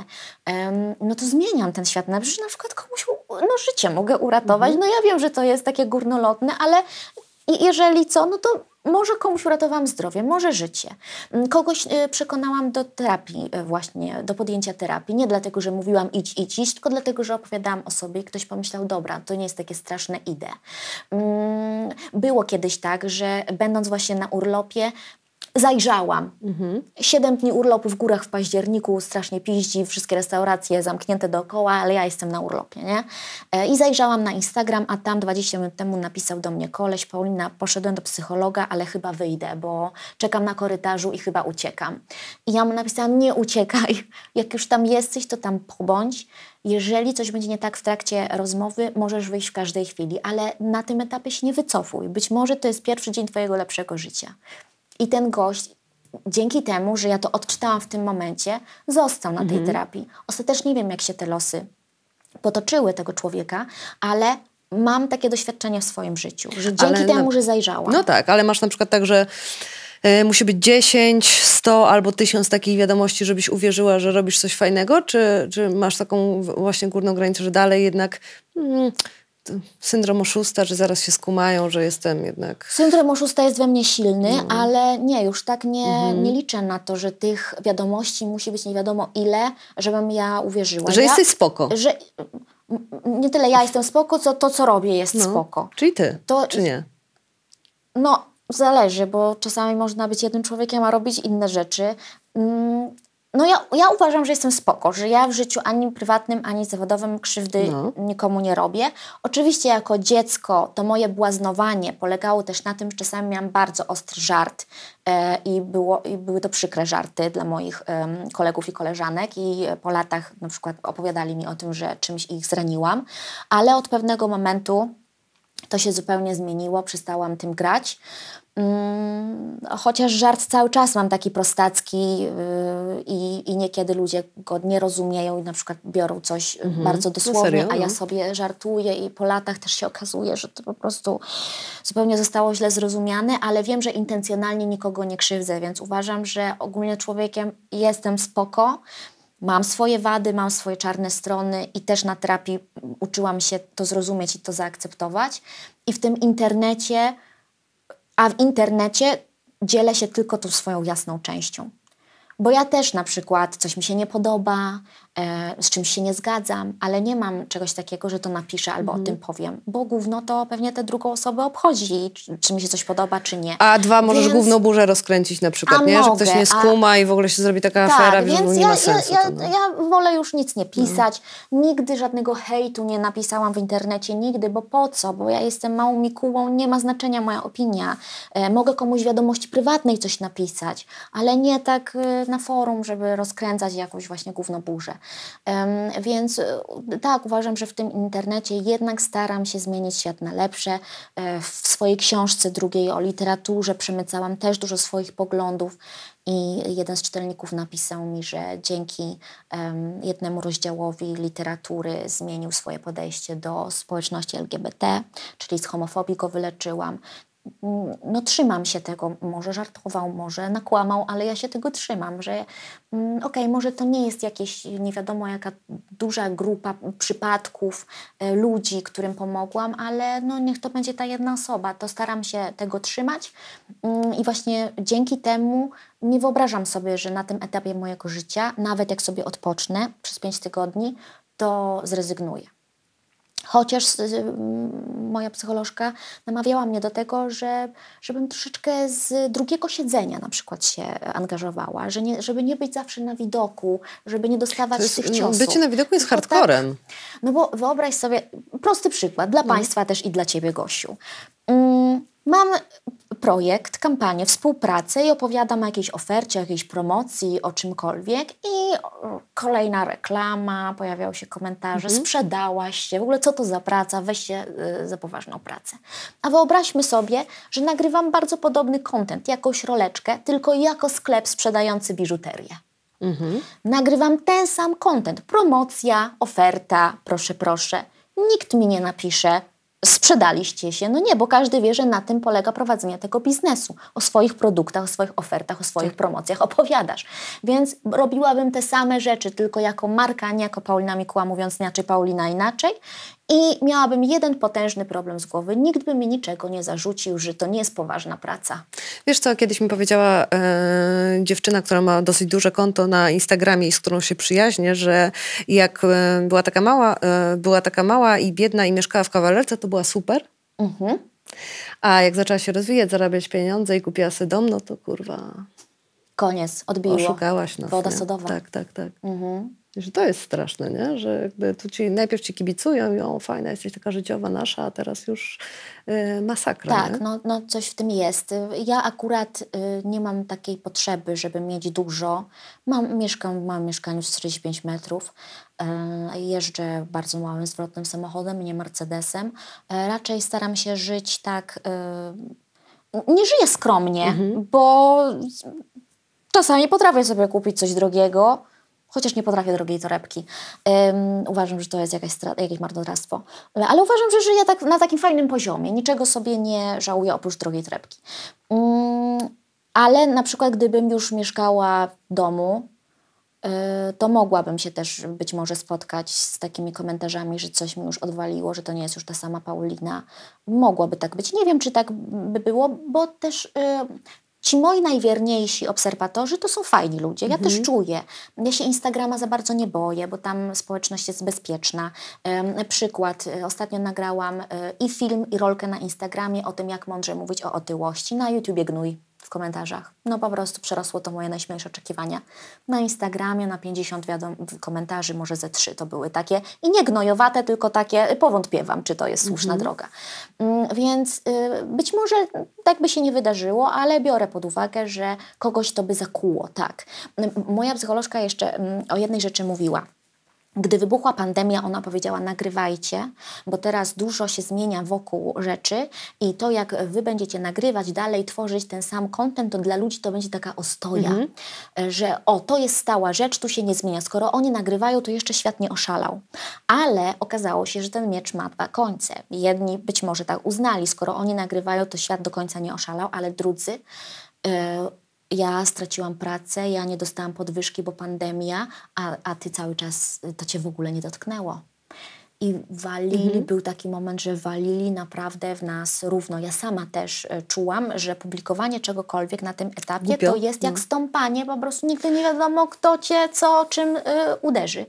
no to zmieniam ten świat. No, na przykład komuś no, życie mogę uratować. Mhm. No ja wiem, że to jest takie górnolotne, ale jeżeli co, no to może komuś uratowałam zdrowie, może życie. Mm, kogoś y, przekonałam do terapii y, właśnie, do podjęcia terapii. Nie dlatego, że mówiłam idź, idź, idź, tylko dlatego, że opowiadałam o sobie i ktoś pomyślał, dobra, to nie jest takie straszne, idę. Mm, było kiedyś tak, że będąc właśnie na urlopie, zajrzałam. Mhm. Siedem dni urlopu w górach w październiku, strasznie piździ, wszystkie restauracje zamknięte dookoła, ale ja jestem na urlopie, nie? E, I zajrzałam na Instagram, a tam 20 minut temu napisał do mnie koleś, Paulina, poszedłem do psychologa, ale chyba wyjdę, bo czekam na korytarzu i chyba uciekam. I ja mu napisałam, nie uciekaj, jak już tam jesteś, to tam pobądź. Jeżeli coś będzie nie tak w trakcie rozmowy, możesz wyjść w każdej chwili, ale na tym etapie się nie wycofuj. Być może to jest pierwszy dzień Twojego lepszego życia. I ten gość, dzięki temu, że ja to odczytałam w tym momencie, został na tej mhm. terapii. Ostatecznie wiem, jak się te losy potoczyły tego człowieka, ale mam takie doświadczenia w swoim życiu, że dzięki ale temu, na... że zajrzałam. No tak, ale masz na przykład tak, że e, musi być 10, 100 albo 1000 takich wiadomości, żebyś uwierzyła, że robisz coś fajnego, czy, czy masz taką właśnie górną granicę, że dalej jednak... Mm, syndrom oszusta, że zaraz się skumają, że jestem jednak. Syndrom oszusta jest we mnie silny, mhm. ale nie, już tak nie, mhm. nie liczę na to, że tych wiadomości musi być nie wiadomo ile, żebym ja uwierzyła. Że ja, jesteś spoko. Że nie tyle ja jestem spoko, co to, co robię, jest no. spoko. Czyli ty, to, czy nie? No, zależy, bo czasami można być jednym człowiekiem, a robić inne rzeczy. Mm, no ja, ja uważam, że jestem spoko, że ja w życiu ani prywatnym, ani zawodowym krzywdy no. nikomu nie robię. Oczywiście jako dziecko to moje błaznowanie polegało też na tym, że czasami miałam bardzo ostry żart e, i, było, i były to przykre żarty dla moich e, kolegów i koleżanek i po latach na przykład opowiadali mi o tym, że czymś ich zraniłam, ale od pewnego momentu to się zupełnie zmieniło, przestałam tym grać. Mm, chociaż żart cały czas mam taki prostacki yy, i, i niekiedy ludzie go nie rozumieją i na przykład biorą coś mhm. bardzo no dosłownie, no a ja no. sobie żartuję i po latach też się okazuje, że to po prostu zupełnie zostało źle zrozumiane, ale wiem, że intencjonalnie nikogo nie krzywdzę, więc uważam, że ogólnie człowiekiem jestem spoko, mam swoje wady, mam swoje czarne strony i też na terapii uczyłam się to zrozumieć i to zaakceptować. I w tym internecie, a w internecie dzielę się tylko tą swoją jasną częścią. Bo ja też na przykład coś mi się nie podoba, E, z czymś się nie zgadzam, ale nie mam czegoś takiego, że to napiszę albo mm. o mhm. tym powiem, bo gówno to pewnie tę drugą osobę obchodzi, czy, czy, mi się coś podoba, czy nie. A dwa, możesz więc... gówno burzę rozkręcić na przykład, nie? że ktoś nie skuma a... i w ogóle się zrobi taka tak, afera, więc, nie ja, ma sensu. Ja, ja, no. ja, wolę już nic nie mhm. pisać, mm. nigdy żadnego hejtu nie napisałam w internecie, nigdy, bo po co? Bo ja jestem małą mikułą, nie ma znaczenia moja opinia. E, mogę komuś wiadomości prywatnej coś napisać, ale nie tak e, na forum, żeby rozkręcać jakąś właśnie gówno burzę. Więc e, tak, uważam, że w tym internecie jednak staram się zmienić świat na lepsze. E, w swojej książce drugiej o literaturze przemycałam też dużo swoich poglądów i jeden z czytelników napisał mi, że dzięki jednemu rozdziałowi literatury zmienił swoje podejście do społeczności LGBT, czyli z homofobii go wyleczyłam no trzymam się tego, może żartował, może nakłamał, ale ja się tego trzymam, że mm, okej, okay, może to nie jest jakieś nie wiadomo jaka duża grupa przypadków e, ludzi, którym pomogłam, ale no niech to będzie ta jedna osoba, to staram się tego trzymać mm, i właśnie dzięki temu nie wyobrażam sobie, że na tym etapie mojego życia, nawet jak sobie odpocznę przez pięć tygodni, to zrezygnuję. Chociaż mm, moja psycholożka namawiała mnie do tego, że, żebym troszeczkę z drugiego siedzenia na przykład się angażowała, że nie, żeby nie być zawsze na widoku, żeby nie dostawać jest, tych ciosów. Bycie na widoku jest no tak- hardcorem. Tak, no bo wyobraź sobie, prosty przykład dla no. Państwa też i dla Ciebie, Gosiu. Mm, Mam projekt, kampanię, współpracę i opowiadam o jakiejś ofercie, o jakiejś promocji, o czymkolwiek i kolejna reklama, pojawiały się komentarze, mhm. sprzedałaś się, w ogóle co to za praca, weź się y, za poważną pracę. A wyobraźmy sobie, że nagrywam bardzo podobny content, jakąś roleczkę, tylko jako sklep sprzedający biżuterię. Mhm. Nagrywam ten sam content, promocja, oferta, proszę, proszę. Nikt mi nie napisze, sprzedaliście się. No nie, bo każdy wie, że na tym polega prowadzenie tego biznesu. O swoich produktach, o swoich ofertach, o swoich tak. promocjach opowiadasz. Więc robiłabym te same rzeczy, tylko jako marka, nie jako Paulina Mikuła, mówiąc inaczej, Paulina inaczej i miałabym jeden potężny problem z głowy. Nikt by mi niczego nie zarzucił, że to nie jest poważna praca. Wiesz co, kiedyś mi powiedziała e, dziewczyna, która ma dosyć duże konto na Instagramie i z którą się przyjaźnię, że jak e, była, taka mała, e, była taka mała i biedna i mieszkała w kawalerce, to była super. Mhm. A jak zaczęła się rozwijać, zarabiać pieniądze i kupiła sobie dom, no to kurwa... Koniec, odbiło. Oszukałaś nas. Woda sodowa. Tak, tak, tak. Mhm. Że to jest straszne, nie? że jakby tu ci, najpierw ci kibicują i o, fajna jesteś taka życiowa nasza, a teraz już y, masakra. Tak, nie? no, no coś w tym jest. Ja akurat y, nie mam takiej potrzeby, żeby mieć dużo. Mam, mieszkam, mam mieszkaniu w 45 metrów, e, jeżdżę bardzo małym, zwrotnym samochodem, nie Mercedesem. E, raczej staram się żyć tak. Y, nie żyję skromnie, mhm. bo czasami potrafię sobie kupić coś drogiego, chociaż nie potrafię drugiej torebki. Um, uważam, że to jest jakaś jakieś marnotrawstwo. Ale, uważam, że żyję tak, na takim fajnym poziomie. Niczego sobie nie żałuję oprócz drugiej torebki. Um, ale na przykład gdybym już mieszkała w domu, e, to mogłabym się też być może spotkać z takimi komentarzami, że coś mi już odwaliło, że to nie jest już ta sama Paulina. Mogłoby tak być. Nie wiem, czy tak by było, bo też e, ci moi najwierniejsi obserwatorzy to są fajni ludzie. Ja mhm. też czuję. Ja się Instagrama za bardzo nie boję, bo tam społeczność jest bezpieczna. przykład, y, ostatnio nagrałam y, i film, i rolkę na Instagramie o tym, jak mądrze mówić o otyłości. Na YouTubie gnój w komentarzach. No po prostu przerosło to moje najśmielsze oczekiwania. Na Instagramie na 50 wiadom komentarzy, może ze 3 to były takie i nie gnojowate, tylko takie y, powątpiewam, czy to jest słuszna mhm. droga. Mm, więc y, być może tak by się nie wydarzyło, ale biorę pod uwagę, że kogoś to by zakuło, tak. Moja psycholożka jeszcze mm, o jednej rzeczy mówiła. Gdy wybuchła pandemia, ona powiedziała: Nagrywajcie, bo teraz dużo się zmienia wokół rzeczy i to, jak wy będziecie nagrywać dalej, tworzyć ten sam content, to dla ludzi to będzie taka ostoja, mm -hmm. że o, to jest stała rzecz, tu się nie zmienia. Skoro oni nagrywają, to jeszcze świat nie oszalał. Ale okazało się, że ten miecz ma dwa końce. Jedni być może tak uznali, skoro oni nagrywają, to świat do końca nie oszalał, ale drudzy. Y, ja straciłam pracę, ja nie dostałam podwyżki, bo pandemia, a, a ty cały czas to cię w ogóle nie dotknęło. I walili, mhm. był taki moment, że walili naprawdę w nas równo. Ja sama też e, czułam, że publikowanie czegokolwiek na tym etapie Głupio. to jest jak no. stąpanie, po prostu nigdy nie wiadomo, kto cię, co, czym y, uderzy.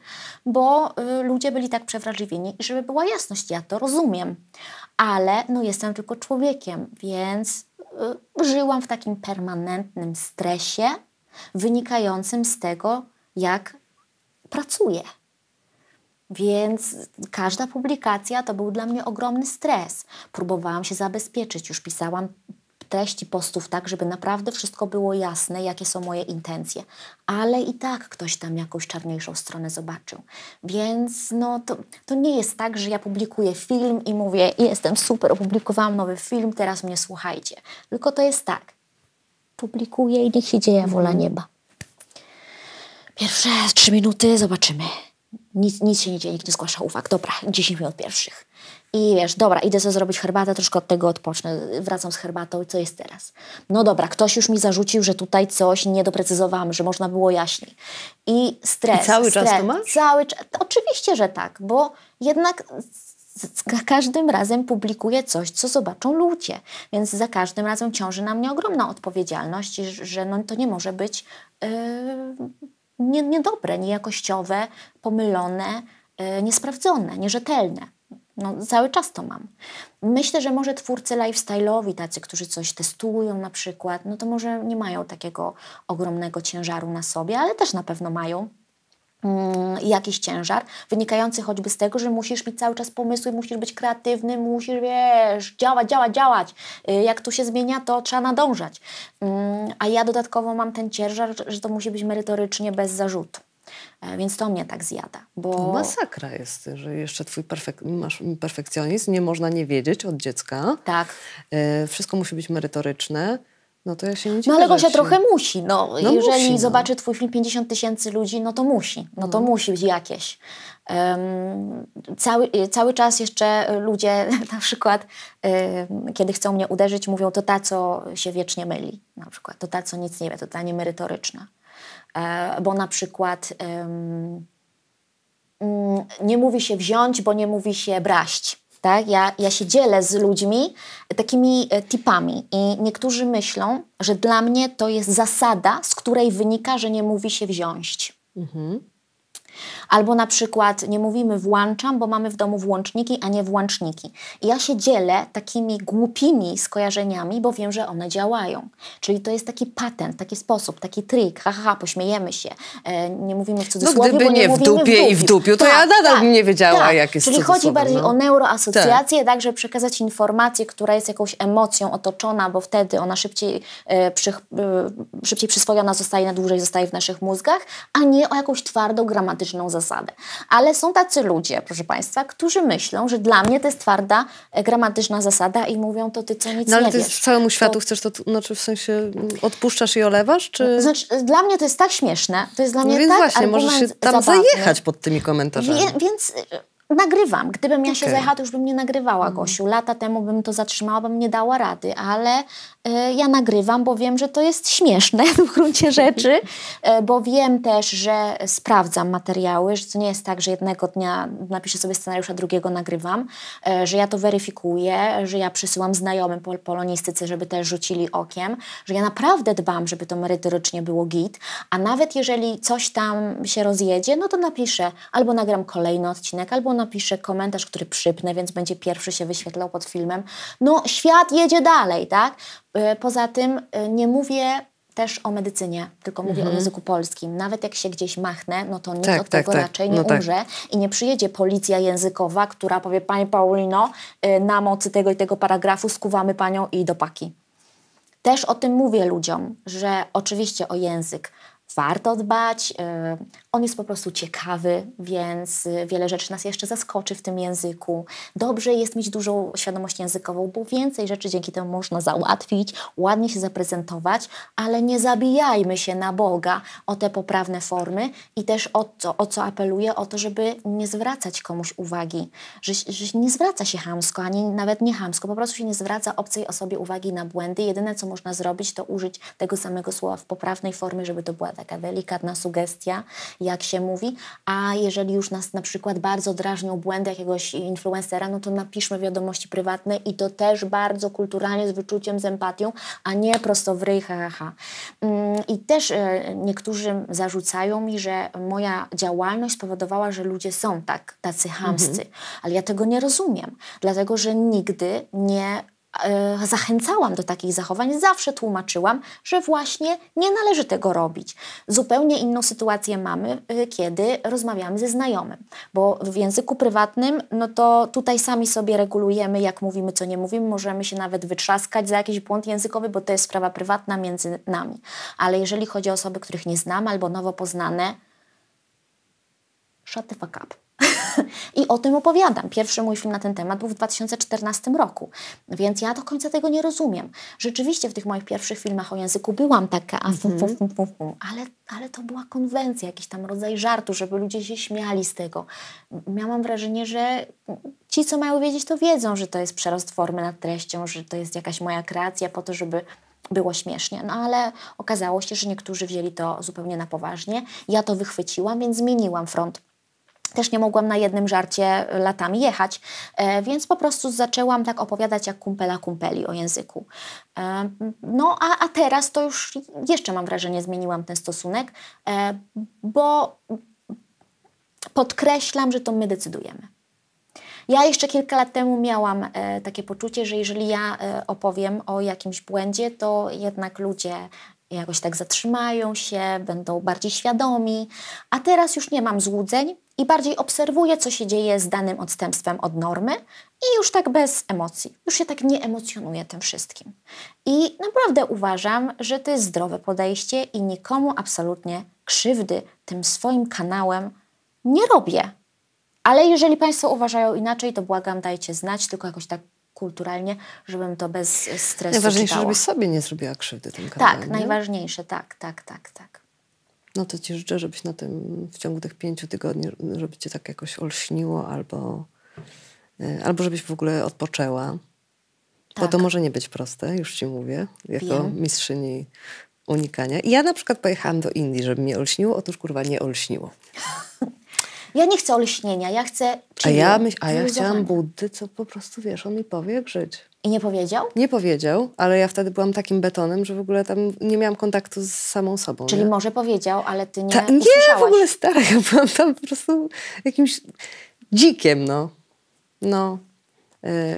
Bo y, ludzie byli tak przewrażliwieni. I żeby była jasność, ja to rozumiem, ale no jestem tylko człowiekiem, więc Y, żyłam w takim permanentnym stresie wynikającym z tego, jak pracuję. Więc każda publikacja to był dla mnie ogromny stres. Próbowałam się zabezpieczyć, już pisałam treści postów tak, żeby naprawdę wszystko było jasne, jakie są moje intencje. Ale i tak ktoś tam jakąś czarniejszą stronę zobaczył. Więc no, to, to nie jest tak, że ja publikuję film i mówię, jestem super, opublikowałam nowy film, teraz mnie słuchajcie. Tylko to jest tak, publikuję i niech się dzieje wola mhm. nieba. Pierwsze trzy minuty, zobaczymy. Nic, nic się nie dzieje, nikt nie zgłasza uwag. Dobra, 10 minut pierwszych. I wiesz, dobra, idę sobie zrobić herbatę, troszkę od tego odpocznę, wracam z herbatą i co jest teraz? No dobra, ktoś już mi zarzucił, że tutaj coś nie doprecyzowałam, że można było jaśniej. I stres. I cały stres, czas to masz? Cały czas. Oczywiście, że tak, bo jednak każdym razem publikuję coś, co zobaczą ludzie. Więc za każdym razem ciąży na mnie ogromna odpowiedzialność, że no, to nie może być yy, niedobre, niejakościowe, pomylone, yy, niesprawdzone, nierzetelne. No, cały czas to mam. Myślę, że może twórcy lifestyle'owi, tacy, którzy coś testują na przykład, no to może nie mają takiego ogromnego ciężaru na sobie, ale też na pewno mają mm, jakiś ciężar, wynikający choćby z tego, że musisz mieć cały czas pomysły, musisz być kreatywny, musisz, wiesz, działać, działać, działać. Y, jak tu się zmienia, to trzeba nadążać. Mm, a ja dodatkowo mam ten ciężar, że to musi być merytorycznie bez zarzutu. E, więc to mnie tak zjada. Bo... Masakra jest, że jeszcze twój perfek masz perfekcjonizm, nie można nie wiedzieć od dziecka. Tak. E, wszystko musi być merytoryczne. No to ja się nie dziwię. No ale go się... trochę musi. No, no jeżeli musi, no. zobaczy twój film 50 tysięcy ludzi, no to musi. No to no. musi być jakieś. Um, cały, y, cały czas jeszcze ludzie na przykład, um, kiedy chcą mnie uderzyć, mówią to ta, co się wiecznie myli. Na przykład to ta, co nic nie wie, to ta niemerytoryczna. E, bo na przykład mm, nie mówi się wziąć, bo nie mówi się braść. Tak? Ja, ja się dzielę z ludźmi takimi e, tipami i niektórzy myślą, że dla mnie to jest zasada, z której wynika, że nie mówi się wziąć. Mhm. Albo na przykład nie mówimy włączam, bo mamy w domu włączniki, a nie włączniki. I ja się dzielę takimi głupimi skojarzeniami, bo wiem, że one działają. Czyli to jest taki patent, taki sposób, taki trik. Haha, ha, pośmiejemy się. E, nie mówimy w no, cudzysłowie, no, gdyby nie, nie w dupie w i w dupiu, to tak, ja nadal tak, bym nie wiedziała, tak. jak jest Czyli chodzi bardziej no. o neuroasocjację, tak. także przekazać informację, która jest jakąś emocją otoczona, bo wtedy ona szybciej, e, przy, e, szybciej przyswojona zostaje, na dłużej zostaje w naszych mózgach, a nie o jakąś twardą gramatykę zasadę. Ale są tacy ludzie, proszę Państwa, którzy myślą, że dla mnie to jest twarda e, gramatyczna zasada i mówią to ty co nic no, ale nie ty wiesz. całemu światu to... chcesz to, znaczy w sensie mm, odpuszczasz i olewasz? Czy... No, znaczy, dla mnie to jest tak śmieszne, to jest dla no mnie no więc tak właśnie, możesz się tam zabawny. zajechać pod tymi komentarzami. Wie, więc y, nagrywam. Gdybym ja się okay. zajechała, to już bym nie nagrywała, mm. Gosiu. Lata temu bym to zatrzymała, bym nie dała rady, ale y, ja nagrywam, bo wiem, że to jest śmieszne w gruncie rzeczy, y, bo wiem też, że sprawdzam materiały, że to nie jest tak, że jednego dnia napiszę sobie scenariusz, a drugiego nagrywam, y, że ja to weryfikuję, że ja przysyłam znajomym pol żeby też rzucili okiem, że ja naprawdę dbam, żeby to merytorycznie było git, a nawet jeżeli coś tam się rozjedzie, no to napiszę albo nagram kolejny odcinek, albo Napiszę komentarz, który przypnę, więc będzie pierwszy się wyświetlał pod filmem. No, świat jedzie dalej, tak? Y, poza tym y, nie mówię też o medycynie, tylko mówię mhm. o języku polskim. Nawet jak się gdzieś machnę, no to nikt tak, od tak, tego tak. raczej no nie no umrze i nie przyjedzie policja językowa, która powie, Pani Paulino, y, na mocy tego i tego paragrafu skuwamy Panią i do paki. Też o tym mówię ludziom, że oczywiście o język, warto dbać. Y, on jest po prostu ciekawy, więc y, wiele rzeczy nas jeszcze zaskoczy w tym języku. Dobrze jest mieć dużą świadomość językową, bo więcej rzeczy dzięki temu można załatwić, ładnie się zaprezentować, ale nie zabijajmy się na Boga o te poprawne formy i też o, to, o co apeluję, o to, żeby nie zwracać komuś uwagi, że, że nie zwraca się hamsko, ani nawet nie hamsko, po prostu się nie zwraca obcej osobie uwagi na błędy. Jedyne, co można zrobić, to użyć tego samego słowa w poprawnej formie, żeby to była taka delikatna sugestia, jak się mówi, a jeżeli już nas na przykład bardzo drażnią błędy jakiegoś influencera, no to napiszmy wiadomości prywatne i to też bardzo kulturalnie, z wyczuciem, z empatią, a nie prosto w ryj, ha, ha, ha. Mm, I też e, niektórzy zarzucają mi, że moja działalność spowodowała, że ludzie są tak, tacy hamscy, mhm. ale ja tego nie rozumiem, dlatego że nigdy nie E, zachęcałam do takich zachowań, zawsze tłumaczyłam, że właśnie nie należy tego robić. Zupełnie inną sytuację mamy, e, kiedy rozmawiamy ze znajomym, bo w języku prywatnym, no to tutaj sami sobie regulujemy, jak mówimy, co nie mówimy, możemy się nawet wytrzaskać za jakiś błąd językowy, bo to jest sprawa prywatna między nami. Ale jeżeli chodzi o osoby, których nie znam, albo nowo poznane, shut the fuck up. I o tym opowiadam. Pierwszy mój film na ten temat był w 2014 roku, więc ja do końca tego nie rozumiem. Rzeczywiście w tych moich pierwszych filmach o języku byłam taka, a fum, mhm. fum, fum, fum, fum. Ale, ale to była konwencja, jakiś tam rodzaj żartu, żeby ludzie się śmiali z tego. Miałam wrażenie, że ci, co mają wiedzieć, to wiedzą, że to jest przerost formy nad treścią, że to jest jakaś moja kreacja po to, żeby było śmiesznie, no ale okazało się, że niektórzy wzięli to zupełnie na poważnie. Ja to wychwyciłam, więc zmieniłam front też nie mogłam na jednym żarcie latami jechać, e, więc po prostu zaczęłam tak opowiadać jak kumpela kumpeli o języku. E, no a, a teraz to już jeszcze mam wrażenie zmieniłam ten stosunek, e, bo podkreślam, że to my decydujemy. Ja jeszcze kilka lat temu miałam e, takie poczucie, że jeżeli ja e, opowiem o jakimś błędzie, to jednak ludzie jakoś tak zatrzymają się, będą bardziej świadomi, a teraz już nie mam złudzeń i bardziej obserwuję, co się dzieje z danym odstępstwem od normy i już tak bez emocji. Już się tak nie emocjonuję tym wszystkim. I naprawdę uważam, że to jest zdrowe podejście i nikomu absolutnie krzywdy tym swoim kanałem nie robię. Ale jeżeli Państwo uważają inaczej, to błagam, dajcie znać, tylko jakoś tak kulturalnie, żebym to bez stresu Najważniejsze, czytała. żebyś sobie nie zrobiła krzywdy tym tak, kanałem. Tak, nie? najważniejsze, tak, tak, tak, tak. No to ci życzę, żebyś na tym w ciągu tych pięciu tygodni, żeby cię tak jakoś olśniło albo, e, albo żebyś w ogóle odpoczęła. Tak. Bo to tak. może nie być proste, już ci mówię, jako Wiem. mistrzyni unikania. I ja na przykład pojechałam do Indii, żeby mnie olśniło, otóż kurwa nie olśniło. Ja nie chcę olśnienia, ja chcę... A ja, myśl, a ja chciałam Buddy, co po prostu, wiesz, on mi powie jak żyć. I nie powiedział? Nie powiedział, ale ja wtedy byłam takim betonem, że w ogóle tam nie miałam kontaktu z samą sobą. Czyli nie? może powiedział, ale ty nie Ta, Nie, w ogóle stara, ja byłam tam po prostu jakimś dzikiem, no. No.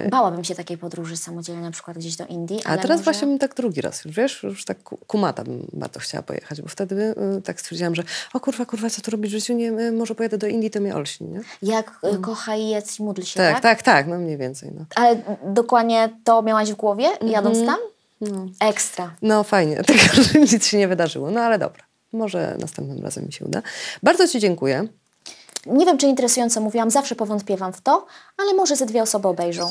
Y, Bałabym się takiej podróży samodzielnie, na przykład gdzieś do Indii. A teraz może... właśnie bym tak drugi raz już, wiesz, już tak kumata bym bardzo chciała pojechać, bo wtedy y, tak stwierdziłam, że o kurwa, kurwa, co tu robić w życiu, nie, y, może pojadę do Indii, to mnie olśni, nie? Jak no. Mm. kocha i jedz i módl się, tak? Tak, tak, tak, no mniej więcej. No. Ale dokładnie to miałaś w głowie, mhm. jadąc mm. tam? No. Ekstra. No fajnie, tylko że nic się nie wydarzyło, no ale dobra. Może następnym razem mi się uda. Bardzo Ci dziękuję. Nie wiem, czy interesująco mówiłam, zawsze powątpiewam w to, ale może ze dwie osoby obejrzą.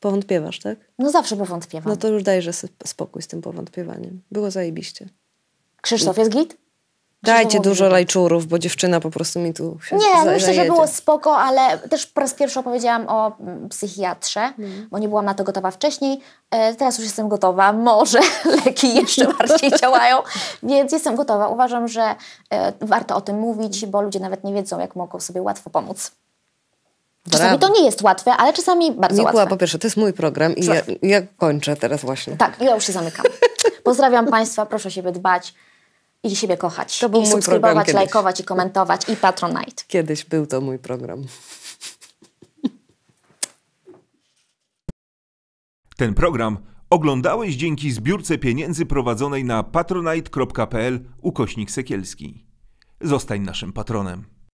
Powątpiewasz, tak? No zawsze powątpiewam. No to już dajże spokój z tym powątpiewaniem. Było zajebiście. Krzysztof jest git? Dajcie dużo lajczurów, bo dziewczyna po prostu mi tu się Nie, zajedzie. myślę, że było spoko, ale też po raz pierwszy opowiedziałam o mm, psychiatrze, mm. bo nie byłam na to gotowa wcześniej. E, teraz już jestem gotowa. Może leki jeszcze bardziej działają, więc jestem gotowa. Uważam, że e, warto o tym mówić, bo ludzie nawet nie wiedzą, jak mogą sobie łatwo pomóc. Czasami to nie jest łatwe, ale czasami bardzo Mikuła, łatwe. po pierwsze, to jest mój program i ja, ja kończę teraz właśnie. Tak, ja już się zamykam. Pozdrawiam Państwa, proszę siebie dbać i siebie kochać. To był I subskrybować, lajkować i komentować i Patronite. Kiedyś był to mój program. Ten program oglądałeś dzięki zbiórce pieniędzy prowadzonej na patronite.pl ukośnik Sekielski. Zostań naszym patronem.